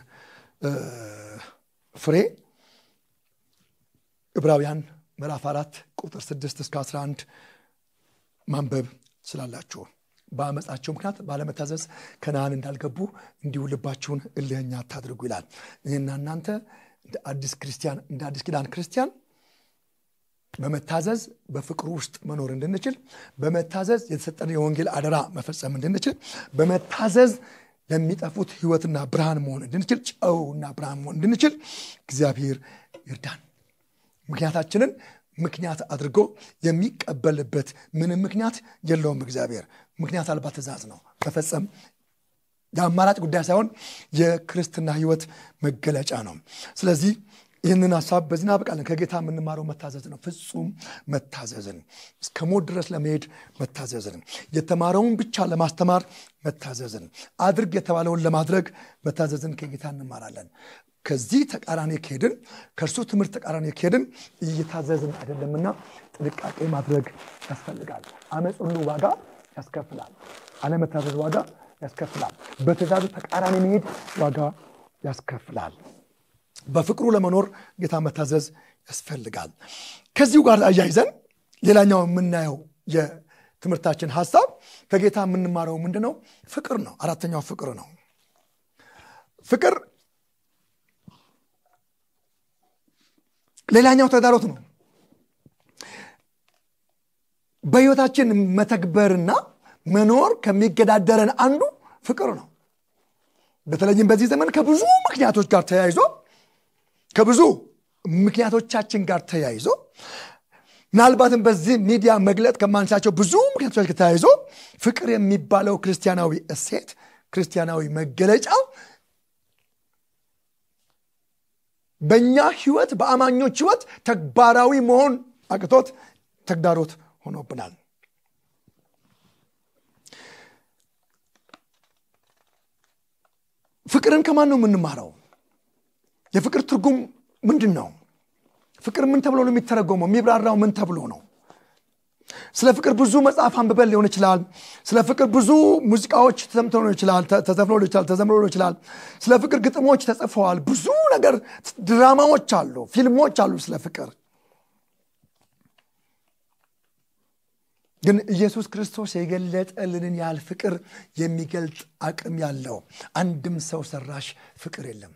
ፍሬ ዕብራውያን ምዕራፍ 4 ቁጥር ስድስት እስከ 11 ማንበብ ስላላችሁ በአመፃቸው ምክንያት ባለመታዘዝ ከነአን እንዳልገቡ እንዲሁ ልባችሁን እልህኛ አታድርጉ ይላል። እኔና እናንተ እንደ አዲስ ክርስቲያን እንደ አዲስ ኪዳን ክርስቲያን በመታዘዝ በፍቅሩ ውስጥ መኖር እንድንችል በመታዘዝ የተሰጠን የወንጌል አደራ መፈጸም እንድንችል በመታዘዝ ለሚጠፉት ህይወትና ብርሃን መሆን እንድንችል ጨውና ብርሃን መሆን እንድንችል እግዚአብሔር ይርዳን። ምክንያታችንን ምክንያት አድርጎ የሚቀበልበት ምንም ምክንያት የለውም። እግዚአብሔር ምክንያት አልባ ትእዛዝ ነው ከፈጸም የአማራጭ ጉዳይ ሳይሆን የክርስትና ህይወት መገለጫ ነው። ስለዚህ ይህንን ሀሳብ በዚህ እናበቃለን። ከጌታ የምንማረው መታዘዝ ነው። ፍጹም መታዘዝን እስከ ሞት ድረስ ለመሄድ መታዘዝን፣ የተማረውን ብቻ ለማስተማር መታዘዝን፣ አድርግ የተባለውን ለማድረግ መታዘዝን ከጌታ እንማራለን። ከዚህ ተቃራኒ ከሄድን ከእርሱ ትምህርት ተቃራኒ ከሄድን እየታዘዝን አይደለምና ጥንቃቄ ማድረግ ያስፈልጋል። አመፅ ሁሉ ዋጋ ያስከፍላል። አለመታዘዝ ዋጋ ያስከፍላል። በትእዛዝ ተቃራኒ መሄድ ዋጋ ያስከፍላል። በፍቅሩ ለመኖር ጌታ መታዘዝ ያስፈልጋል። ከዚሁ ጋር አያይዘን ሌላኛው የምናየው የትምህርታችን ሀሳብ ከጌታ የምንማረው ምንድነው ፍቅር ነው። አራተኛው ፍቅር ነው። ፍቅር ሌላኛው ተዳሮት ነው በህይወታችን መተግበርና መኖር ከሚገዳደረን አንዱ ፍቅር ነው በተለይም በዚህ ዘመን ከብዙ ምክንያቶች ጋር ተያይዞ ከብዙ ምክንያቶቻችን ጋር ተያይዞ ምናልባትም በዚህ ሚዲያ መግለጥ ከማንሳቸው ብዙ ምክንያቶች ተያይዞ ፍቅር የሚባለው ክርስቲያናዊ እሴት ክርስቲያናዊ መገለጫው በእኛ ህይወት በአማኞች ህይወት ተግባራዊ መሆን አቅቶት ተግዳሮት ሆኖብናል ፍቅርን ከማን ነው የምንማረው የፍቅር ትርጉም ምንድን ነው ፍቅር ምን ተብሎ ነው የሚተረጎመው የሚብራራው ምን ተብሎ ነው ስለ ፍቅር ብዙ መጽሐፍ አንብበን ሊሆን ይችላል ስለ ፍቅር ብዙ ሙዚቃዎች ተሰምተው ይችላል ተዘፍኖ ይችላል ተዘምሮ ይችላል ስለ ፍቅር ግጥሞች ተጽፈዋል ብዙ ነገር ድራማዎች አሉ ፊልሞች አሉ ስለ ፍቅር ግን ኢየሱስ ክርስቶስ የገለጠልንን ያህል ፍቅር የሚገልጥ አቅም ያለው አንድም ሰው ሰራሽ ፍቅር የለም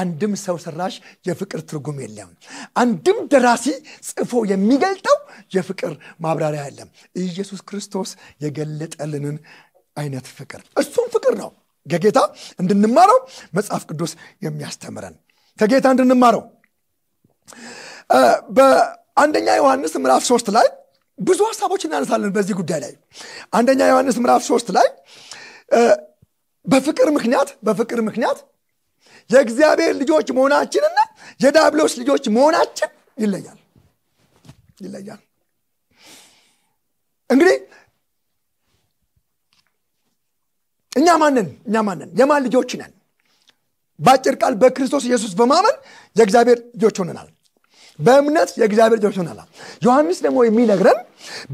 አንድም ሰው ሰራሽ የፍቅር ትርጉም የለም። አንድም ደራሲ ጽፎ የሚገልጠው የፍቅር ማብራሪያ የለም። ኢየሱስ ክርስቶስ የገለጠልንን አይነት ፍቅር እሱም ፍቅር ነው። ከጌታ እንድንማረው መጽሐፍ ቅዱስ የሚያስተምረን ከጌታ እንድንማረው በአንደኛ ዮሐንስ ምዕራፍ ሶስት ላይ ብዙ ሀሳቦች እናነሳለን በዚህ ጉዳይ ላይ አንደኛ ዮሐንስ ምዕራፍ ሶስት ላይ በፍቅር ምክንያት በፍቅር ምክንያት የእግዚአብሔር ልጆች መሆናችንና የዳብሎስ ልጆች መሆናችን ይለያል ይለያል እንግዲህ እኛ ማንን እኛ ማንን የማን ልጆች ነን በአጭር ቃል በክርስቶስ ኢየሱስ በማመን የእግዚአብሔር ልጆች ሆነናል በእምነት የእግዚአብሔር ልጆች ሆነናል ዮሐንስ ደግሞ የሚነግረን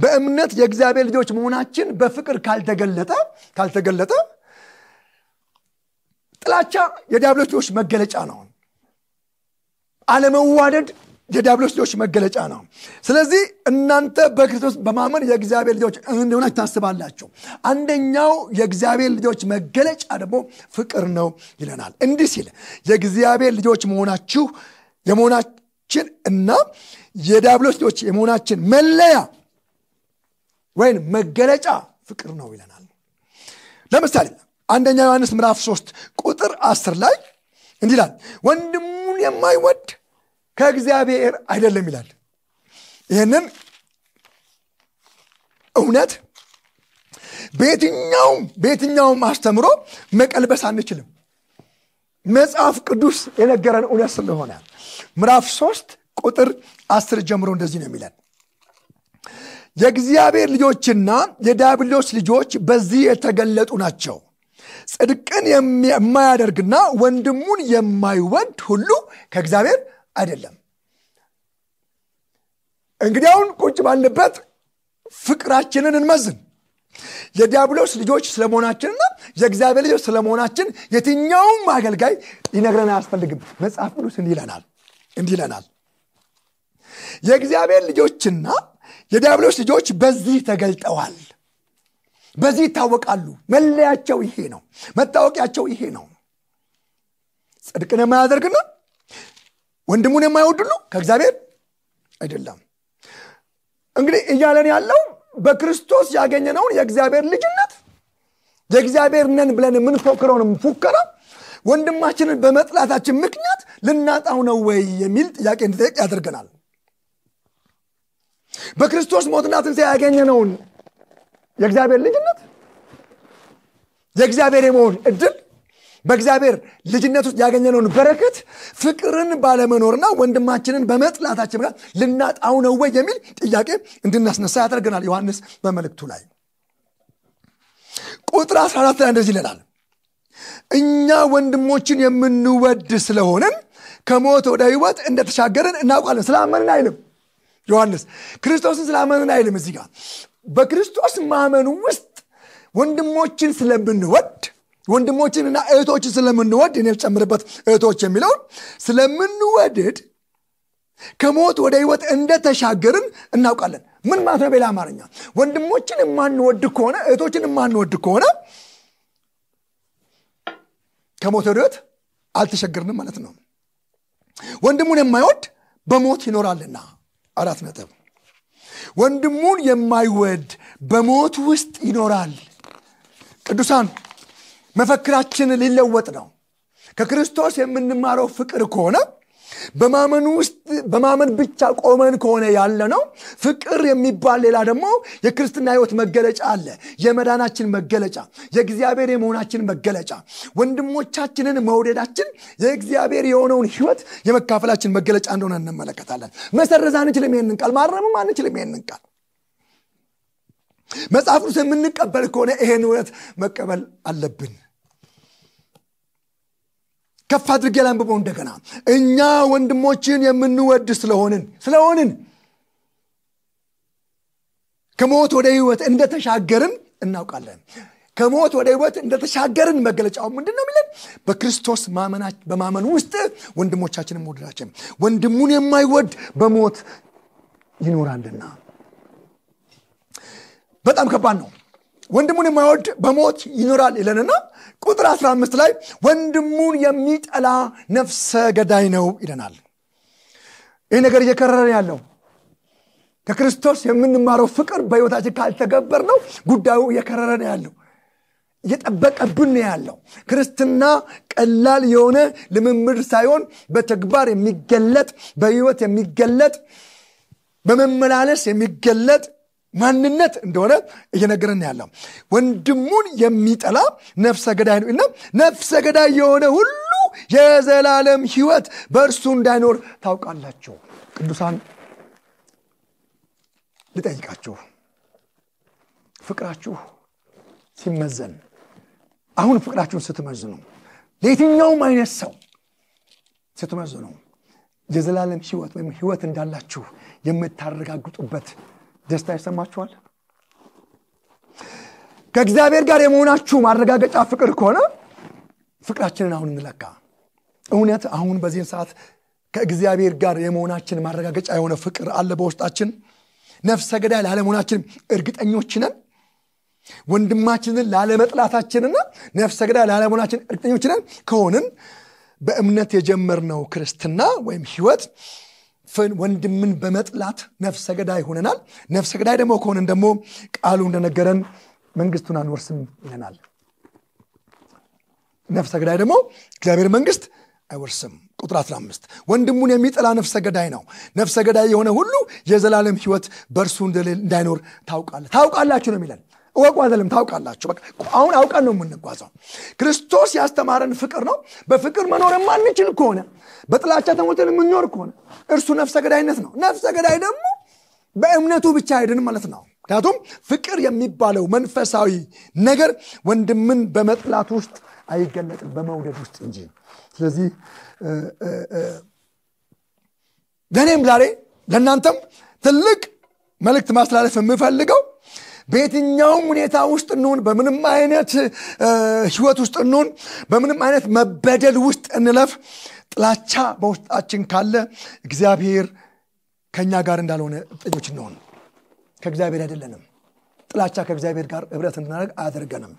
በእምነት የእግዚአብሔር ልጆች መሆናችን በፍቅር ካልተገለጠ ካልተገለጠ ጥላቻ የዲያብሎስ ልጆች መገለጫ ነው አለመዋደድ የዲያብሎስ ልጆች መገለጫ ነው ስለዚህ እናንተ በክርስቶስ በማመን የእግዚአብሔር ልጆች እንደሆናችሁ ታስባላችሁ አንደኛው የእግዚአብሔር ልጆች መገለጫ ደግሞ ፍቅር ነው ይለናል እንዲህ ሲል የእግዚአብሔር ልጆች መሆናችሁ የመሆናችን እና የዲያብሎስ ልጆች የመሆናችን መለያ ወይም መገለጫ ፍቅር ነው ይለናል ለምሳሌ አንደኛ ዮሐንስ ምዕራፍ 3 ቁጥር 10 ላይ እንዲህ ይላል ወንድሙን የማይወድ ከእግዚአብሔር አይደለም ይላል ይህንን እውነት በየትኛውም በየትኛውም አስተምሮ መቀልበስ አንችልም መጽሐፍ ቅዱስ የነገረን እውነት ስለሆነ ምዕራፍ 3 ቁጥር 10 ጀምሮ እንደዚህ ነው የሚለን የእግዚአብሔር ልጆችና የዳብሎስ ልጆች በዚህ የተገለጡ ናቸው ጽድቅን የማያደርግና ወንድሙን የማይወድ ሁሉ ከእግዚአብሔር አይደለም። እንግዲህ አሁን ቁጭ ባልንበት ፍቅራችንን እንመዝን። የዲያብሎስ ልጆች ስለመሆናችንና የእግዚአብሔር ልጆች ስለመሆናችን የትኛውም አገልጋይ ሊነግረን አያስፈልግም። መጽሐፍ ቅዱስ እንዲለናል እንዲህ ይለናል የእግዚአብሔር ልጆችና የዲያብሎስ ልጆች በዚህ ተገልጠዋል። በዚህ ይታወቃሉ። መለያቸው ይሄ ነው። መታወቂያቸው ይሄ ነው። ጽድቅን የማያደርግና ወንድሙን የማይወድ ከእግዚአብሔር አይደለም። እንግዲህ እያለን ያለው በክርስቶስ ያገኘነውን የእግዚአብሔር ልጅነት የእግዚአብሔር ነን ብለን የምንፎክረውን ፉከራ ወንድማችንን በመጥላታችን ምክንያት ልናጣው ነው ወይ የሚል ጥያቄ እንድጠይቅ ያደርገናል። በክርስቶስ ሞትና ትንሣኤ ያገኘነውን የእግዚአብሔር ልጅነት የእግዚአብሔር የመሆን እድል በእግዚአብሔር ልጅነት ውስጥ ያገኘነውን በረከት ፍቅርን ባለመኖርና ወንድማችንን በመጥላታችን ጋር ልናጣው ነው ወይ የሚል ጥያቄ እንድናስነሳ ያደርገናል ዮሐንስ በመልእክቱ ላይ ቁጥር 14 ላይ እንደዚህ ይለናል እኛ ወንድሞችን የምንወድ ስለሆንን ከሞት ወደ ህይወት እንደተሻገርን እናውቃለን ስላመንን አይልም ዮሐንስ ክርስቶስን ስላመንን አይልም እዚህ ጋር በክርስቶስ ማመኑ ውስጥ ወንድሞችን ስለምንወድ ወንድሞችንና እህቶችን ስለምንወድ እኔም ጨምርበት እህቶች የሚለውን ስለምንወድድ ከሞት ወደ ህይወት እንደተሻገርን እናውቃለን ምን ማለት ነው በሌላ አማርኛ ወንድሞችን የማንወድ ከሆነ እህቶችን የማንወድ ከሆነ ከሞት ወደ ህይወት አልተሸገርንም ማለት ነው ወንድሙን የማይወድ በሞት ይኖራልና አራት ነጥብ ወንድሙን የማይወድ በሞት ውስጥ ይኖራል ቅዱሳን መፈክራችን ሊለወጥ ነው ከክርስቶስ የምንማረው ፍቅር ከሆነ በማመን ውስጥ በማመን ብቻ ቆመን ከሆነ ያለ ነው ፍቅር የሚባል ሌላ ደግሞ የክርስትና ህይወት መገለጫ አለ። የመዳናችን መገለጫ፣ የእግዚአብሔር የመሆናችን መገለጫ፣ ወንድሞቻችንን መውደዳችን የእግዚአብሔር የሆነውን ህይወት የመካፈላችን መገለጫ እንደሆነ እንመለከታለን። መሰረዝ አንችልም፣ ይህንን ቃል ማረምም አንችልም፣ ይህንን ቃል መጽሐፍ ቅዱስ የምንቀበል ከሆነ ይሄን እውነት መቀበል አለብን። ከፍ አድርጌ ላንብበው እንደገና እኛ ወንድሞችን የምንወድ ስለሆንን ስለሆንን ከሞት ወደ ህይወት እንደተሻገርን እናውቃለን ከሞት ወደ ህይወት እንደተሻገርን መገለጫው ምንድን ነው የሚለን በክርስቶስ በማመን ውስጥ ወንድሞቻችን መውደዳችን ወንድሙን የማይወድ በሞት ይኖራልና በጣም ከባድ ነው ወንድሙን የማይወድ በሞት ይኖራል ይለንና ቁጥር 15 ላይ ወንድሙን የሚጠላ ነፍሰ ገዳይ ነው ይለናል ይህ ነገር እየከረረ ያለው ከክርስቶስ የምንማረው ፍቅር በህይወታችን ካልተገበር ነው ጉዳዩ እየከረረ ነው ያለው እየጠበቀብን ያለው ክርስትና ቀላል የሆነ ልምምድ ሳይሆን በተግባር የሚገለጥ በህይወት የሚገለጥ በመመላለስ የሚገለጥ ማንነት እንደሆነ እየነገረን ያለው ወንድሙን የሚጠላ ነፍሰ ገዳይ ነው እና ነፍሰ ገዳይ የሆነ ሁሉ የዘላለም ህይወት በእርሱ እንዳይኖር ታውቃላችሁ ቅዱሳን ልጠይቃችሁ ፍቅራችሁ ሲመዘን አሁን ፍቅራችሁን ስትመዝኑ ለየትኛውም አይነት ሰው ስትመዝኑ የዘላለም ህይወት ወይም ህይወት እንዳላችሁ የምታረጋግጡበት ደስታ ይሰማችኋል ከእግዚአብሔር ጋር የመሆናችሁ ማረጋገጫ ፍቅር ከሆነ ፍቅራችንን አሁን እንለካ እውነት አሁን በዚህን ሰዓት ከእግዚአብሔር ጋር የመሆናችን ማረጋገጫ የሆነ ፍቅር አለ በውስጣችን ነፍሰ ገዳይ ላለመሆናችን እርግጠኞች ነን ወንድማችንን ላለመጥላታችንና ነፍሰ ገዳይ ላለመሆናችን እርግጠኞች ነን ከሆንን በእምነት የጀመርነው ክርስትና ወይም ህይወት ወንድምን በመጥላት ነፍሰ ገዳይ ሆነናል። ነፍሰ ገዳይ ደግሞ ከሆነን ደግሞ ቃሉ እንደነገረን መንግስቱን አንወርስም ይለናል። ነፍሰ ገዳይ ደግሞ እግዚአብሔር መንግስት አይወርስም። ቁጥር 15 ወንድሙን የሚጠላ ነፍሰ ገዳይ ነው። ነፍሰ ገዳይ የሆነ ሁሉ የዘላለም ህይወት በእርሱ እንዳይኖር ታውቃለ ታውቃላችሁ ነው የሚለን። እወቁ አይደለም ታውቃላችሁ። በቃ አሁን አውቀን ነው የምንጓዘው። ክርስቶስ ያስተማረን ፍቅር ነው። በፍቅር መኖር የማንችል ከሆነ በጥላቻ ተሞልተን የምንኖር ከሆነ እርሱ ነፍሰ ገዳይነት ነው። ነፍሰ ገዳይ ደግሞ በእምነቱ ብቻ አይድን ማለት ነው። ምክንያቱም ፍቅር የሚባለው መንፈሳዊ ነገር ወንድምን በመጥላት ውስጥ አይገለጥም፣ በመውደድ ውስጥ እንጂ። ስለዚህ ለእኔም ዛሬ ለእናንተም ትልቅ መልእክት ማስተላለፍ የምፈልገው በየትኛውም ሁኔታ ውስጥ እንሁን፣ በምንም አይነት ህይወት ውስጥ እንሁን፣ በምንም አይነት መበደል ውስጥ እንለፍ፣ ጥላቻ በውስጣችን ካለ እግዚአብሔር ከእኛ ጋር እንዳልሆነ እርጠኞች እንሆን። ከእግዚአብሔር አይደለንም። ጥላቻ ከእግዚአብሔር ጋር ህብረት እንድናደርግ አያደርገንም።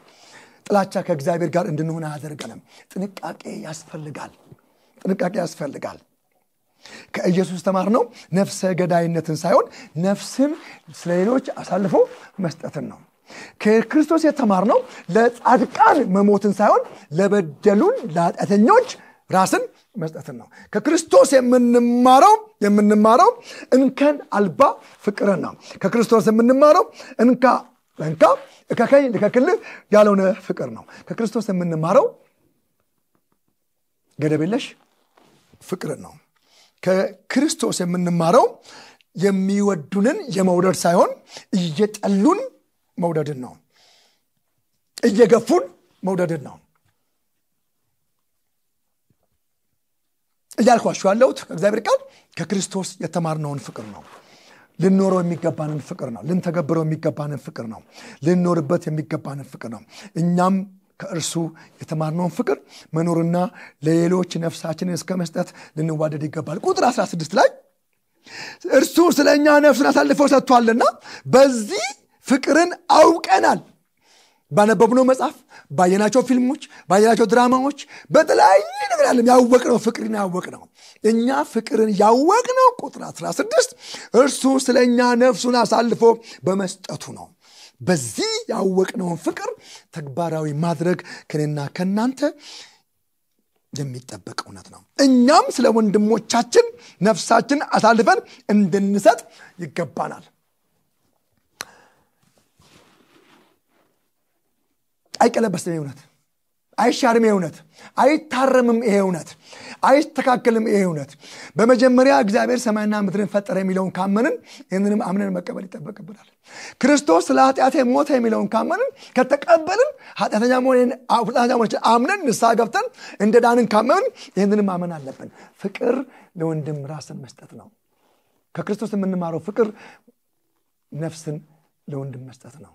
ጥላቻ ከእግዚአብሔር ጋር እንድንሆን አያደርገንም። ጥንቃቄ ያስፈልጋል። ጥንቃቄ ያስፈልጋል። ከኢየሱስ ተማር ነው ነፍሰ ገዳይነትን ሳይሆን ነፍስን ስለሌሎች አሳልፎ መስጠትን ነው ከክርስቶስ የተማር ነው ለጻድቃን መሞትን ሳይሆን ለበደሉን ለኃጢአተኞች ራስን መስጠትን ነው ከክርስቶስ የምንማረው የምንማረው እንከን አልባ ፍቅርን ነው ከክርስቶስ የምንማረው እንካ ለንካ እከከኝ ልከክል ያልሆነ ፍቅር ነው ከክርስቶስ የምንማረው ገደብ የለሽ ፍቅርን ነው ከክርስቶስ የምንማረው የሚወዱንን የመውደድ ሳይሆን እየጠሉን መውደድን ነው እየገፉን መውደድን ነው እያልኳችሁ ያለሁት እግዚአብሔር ቃል ከክርስቶስ የተማርነውን ፍቅር ነው ልኖረው የሚገባንን ፍቅር ነው ልንተገብረው የሚገባንን ፍቅር ነው ልንኖርበት የሚገባንን ፍቅር ነው እኛም ከእርሱ የተማርነውን ፍቅር መኖርና ለሌሎች ነፍሳችንን እስከ መስጠት ልንዋደድ ይገባል ቁጥር 16 ላይ እርሱ ስለ እኛ ነፍስን አሳልፈው ሰጥቷልና በዚህ ፍቅርን አውቀናል ባነበብነው መጽሐፍ ባየናቸው ፊልሞች ባየናቸው ድራማዎች በተለያየ ነገር ያለም ነው ፍቅርን ነው እኛ ፍቅርን ነው ቁጥር 16 እርሱ ስለ እኛ ነፍሱን አሳልፎ በመስጠቱ ነው በዚህ ያወቅነውን ፍቅር ተግባራዊ ማድረግ ከኔና ከእናንተ የሚጠበቅ እውነት ነው። እኛም ስለ ወንድሞቻችን ነፍሳችን አሳልፈን እንድንሰጥ ይገባናል። አይቀለበስ እውነት አይሻርም ይሄ እውነት፣ አይታረምም ይሄ እውነት፣ አይስተካከልም ይሄ እውነት። በመጀመሪያ እግዚአብሔር ሰማይና ምድርን ፈጠረ የሚለውን ካመንን ይህንንም አምነን መቀበል ይጠበቅብናል። ክርስቶስ ስለ ኃጢአቴ ሞተ የሚለውን ካመንን ከተቀበልን ኃጢአተኛ መሆናችን አምነን ንሳ ገብተን እንደ ዳንን ካመንን ይህንንም ማመን አለብን። ፍቅር ለወንድም ራስን መስጠት ነው። ከክርስቶስ የምንማረው ፍቅር ነፍስን ለወንድም መስጠት ነው።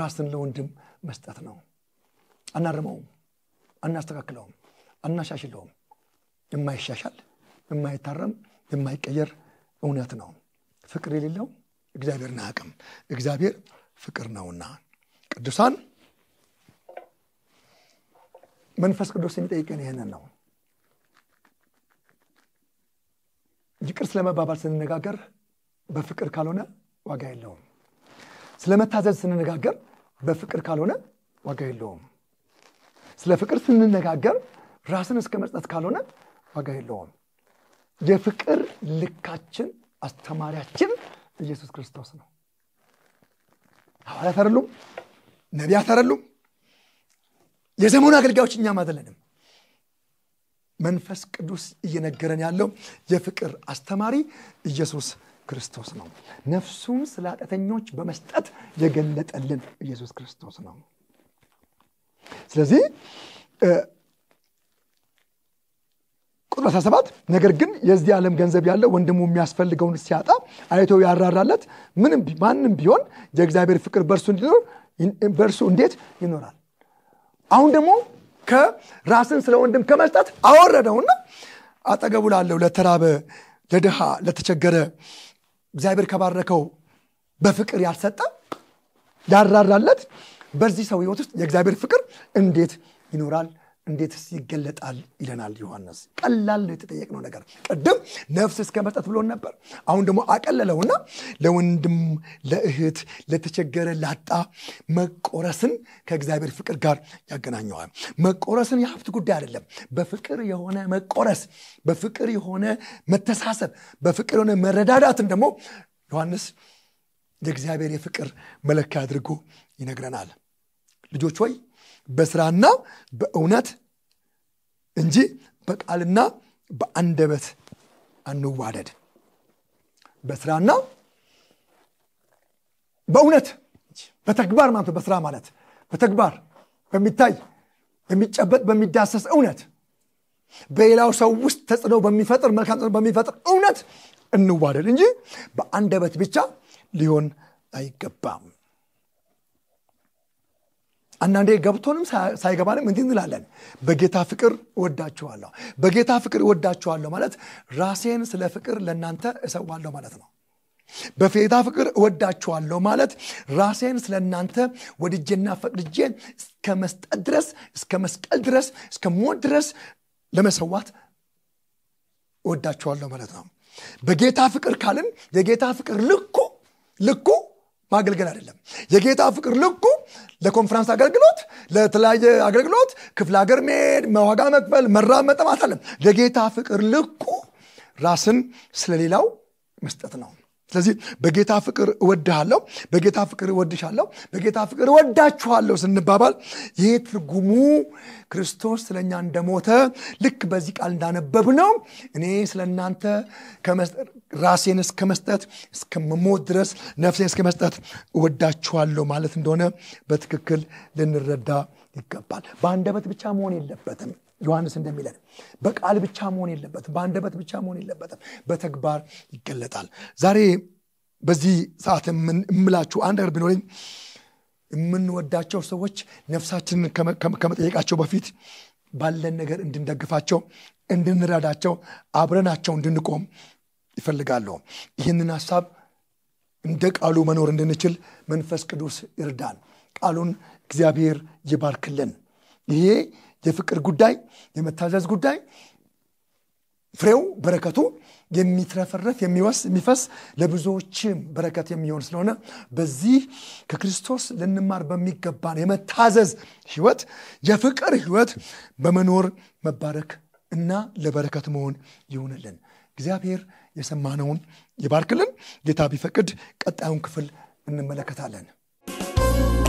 ራስን ለወንድም መስጠት ነው። አናርመውም። አናስተካክለውም፣ አናሻሽለውም። የማይሻሻል የማይታረም የማይቀየር እውነት ነው። ፍቅር የሌለው እግዚአብሔርን አያውቅም። እግዚአብሔር ፍቅር ነውና ቅዱሳን መንፈስ ቅዱስ የሚጠይቀን ይህንን ነው። ይቅር ስለመባባል ስንነጋገር በፍቅር ካልሆነ ዋጋ የለውም። ስለመታዘዝ ስንነጋገር በፍቅር ካልሆነ ዋጋ የለውም። ስለ ፍቅር ስንነጋገር ራስን እስከ መስጠት ካልሆነ ዋጋ የለውም። የፍቅር ልካችን አስተማሪያችን ኢየሱስ ክርስቶስ ነው። ሐዋርያት አይደሉም፣ ነቢያት አይደሉም፣ የዘመኑ አገልጋዮች እኛም አይደለንም። መንፈስ ቅዱስ እየነገረን ያለው የፍቅር አስተማሪ ኢየሱስ ክርስቶስ ነው። ነፍሱን ስለ ኃጢአተኞች በመስጠት የገለጠልን ኢየሱስ ክርስቶስ ነው። ስለዚህ ቁጥር 17 ነገር ግን የዚህ ዓለም ገንዘብ ያለው ወንድሙ የሚያስፈልገውን ሲያጣ አይቶ ያራራለት ምንም ማንም ቢሆን የእግዚአብሔር ፍቅር በእርሱ እንዲኖር በእርሱ እንዴት ይኖራል አሁን ደግሞ ከራስን ስለ ወንድም ከመስጠት አወረደውና አጠገቡ ላለው ለተራበ ለድሃ ለተቸገረ እግዚአብሔር ከባረከው በፍቅር ያልሰጠ ያራራለት በዚህ ሰው ህይወት ውስጥ የእግዚአብሔር ፍቅር እንዴት ይኖራል እንዴትስ ይገለጣል ይለናል ዮሐንስ ቀላል ነው የተጠየቅነው ነገር ቅድም ነፍስ እስከ መስጠት ብሎን ነበር አሁን ደግሞ አቀለለውና ለወንድም ለእህት ለተቸገረ ላጣ መቆረስን ከእግዚአብሔር ፍቅር ጋር ያገናኘዋል መቆረስን የሀብት ጉዳይ አይደለም በፍቅር የሆነ መቆረስ በፍቅር የሆነ መተሳሰብ በፍቅር የሆነ መረዳዳትን ደግሞ ዮሐንስ የእግዚአብሔር የፍቅር መለኪያ አድርጎ ይነግረናል ልጆች ሆይ በስራና በእውነት እንጂ በቃልና በአንደበት አንዋደድ። በስራና በእውነት በተግባር ማለት በስራ ማለት በተግባር በሚታይ በሚጨበጥ በሚዳሰስ እውነት በሌላው ሰው ውስጥ ተጽዕኖ በሚፈጥር መልካም ተጽዕኖ በሚፈጥር እውነት እንዋደድ እንጂ በአንደበት ብቻ ሊሆን አይገባም። አንዳንዴ ገብቶንም ሳይገባንም እንዲህ እንላለን፣ በጌታ ፍቅር እወዳችኋለሁ። በጌታ ፍቅር እወዳችኋለሁ ማለት ራሴን ስለ ፍቅር ለእናንተ እሰዋለሁ ማለት ነው። በጌታ ፍቅር እወዳችኋለሁ ማለት ራሴን ስለ እናንተ ወድጄና ፈቅድጄ እስከ መስጠት ድረስ እስከ መስቀል ድረስ እስከ ሞት ድረስ ለመሰዋት እወዳችኋለሁ ማለት ነው። በጌታ ፍቅር ካልን የጌታ ፍቅር ልኩ ልኩ ማገልገል አይደለም የጌታ ፍቅር ልኩ ለኮንፈረንስ አገልግሎት ለተለያየ አገልግሎት ክፍለ ሀገር መሄድ መዋጋ መክፈል መራብ መጠማት አለም ለጌታ ፍቅር ልኩ ራስን ስለሌላው መስጠት ነው ስለዚህ በጌታ ፍቅር እወድሃለሁ፣ በጌታ ፍቅር እወድሻለሁ፣ በጌታ ፍቅር እወዳችኋለሁ ስንባባል ይህ ትርጉሙ ክርስቶስ ስለ እኛ እንደሞተ ልክ በዚህ ቃል እንዳነበብ ነው። እኔ ስለ እናንተ ራሴን እስከ መስጠት እስከምሞት ድረስ ነፍሴን እስከ መስጠት እወዳችኋለሁ ማለት እንደሆነ በትክክል ልንረዳ ይገባል። በአንደበት ብቻ መሆን የለበትም። ዮሐንስ እንደሚለን በቃል ብቻ መሆን የለበትም በአንደበት ብቻ መሆን የለበትም በተግባር ይገለጣል ዛሬ በዚህ ሰዓት የምላችሁ አንድ ነገር ቢኖረኝ የምንወዳቸው ሰዎች ነፍሳችንን ከመጠየቃቸው በፊት ባለን ነገር እንድንደግፋቸው እንድንረዳቸው አብረናቸው እንድንቆም ይፈልጋሉ ይህንን ሀሳብ እንደ ቃሉ መኖር እንድንችል መንፈስ ቅዱስ ይርዳን ቃሉን እግዚአብሔር ይባርክልን ይሄ የፍቅር ጉዳይ፣ የመታዘዝ ጉዳይ ፍሬው በረከቱ የሚትረፈረፍ የሚወስ የሚፈስ ለብዙዎችም በረከት የሚሆን ስለሆነ በዚህ ከክርስቶስ ልንማር በሚገባን የመታዘዝ ህይወት የፍቅር ህይወት በመኖር መባረክ እና ለበረከት መሆን ይሆንልን። እግዚአብሔር የሰማነውን ይባርክልን። ጌታ ቢፈቅድ ቀጣዩን ክፍል እንመለከታለን።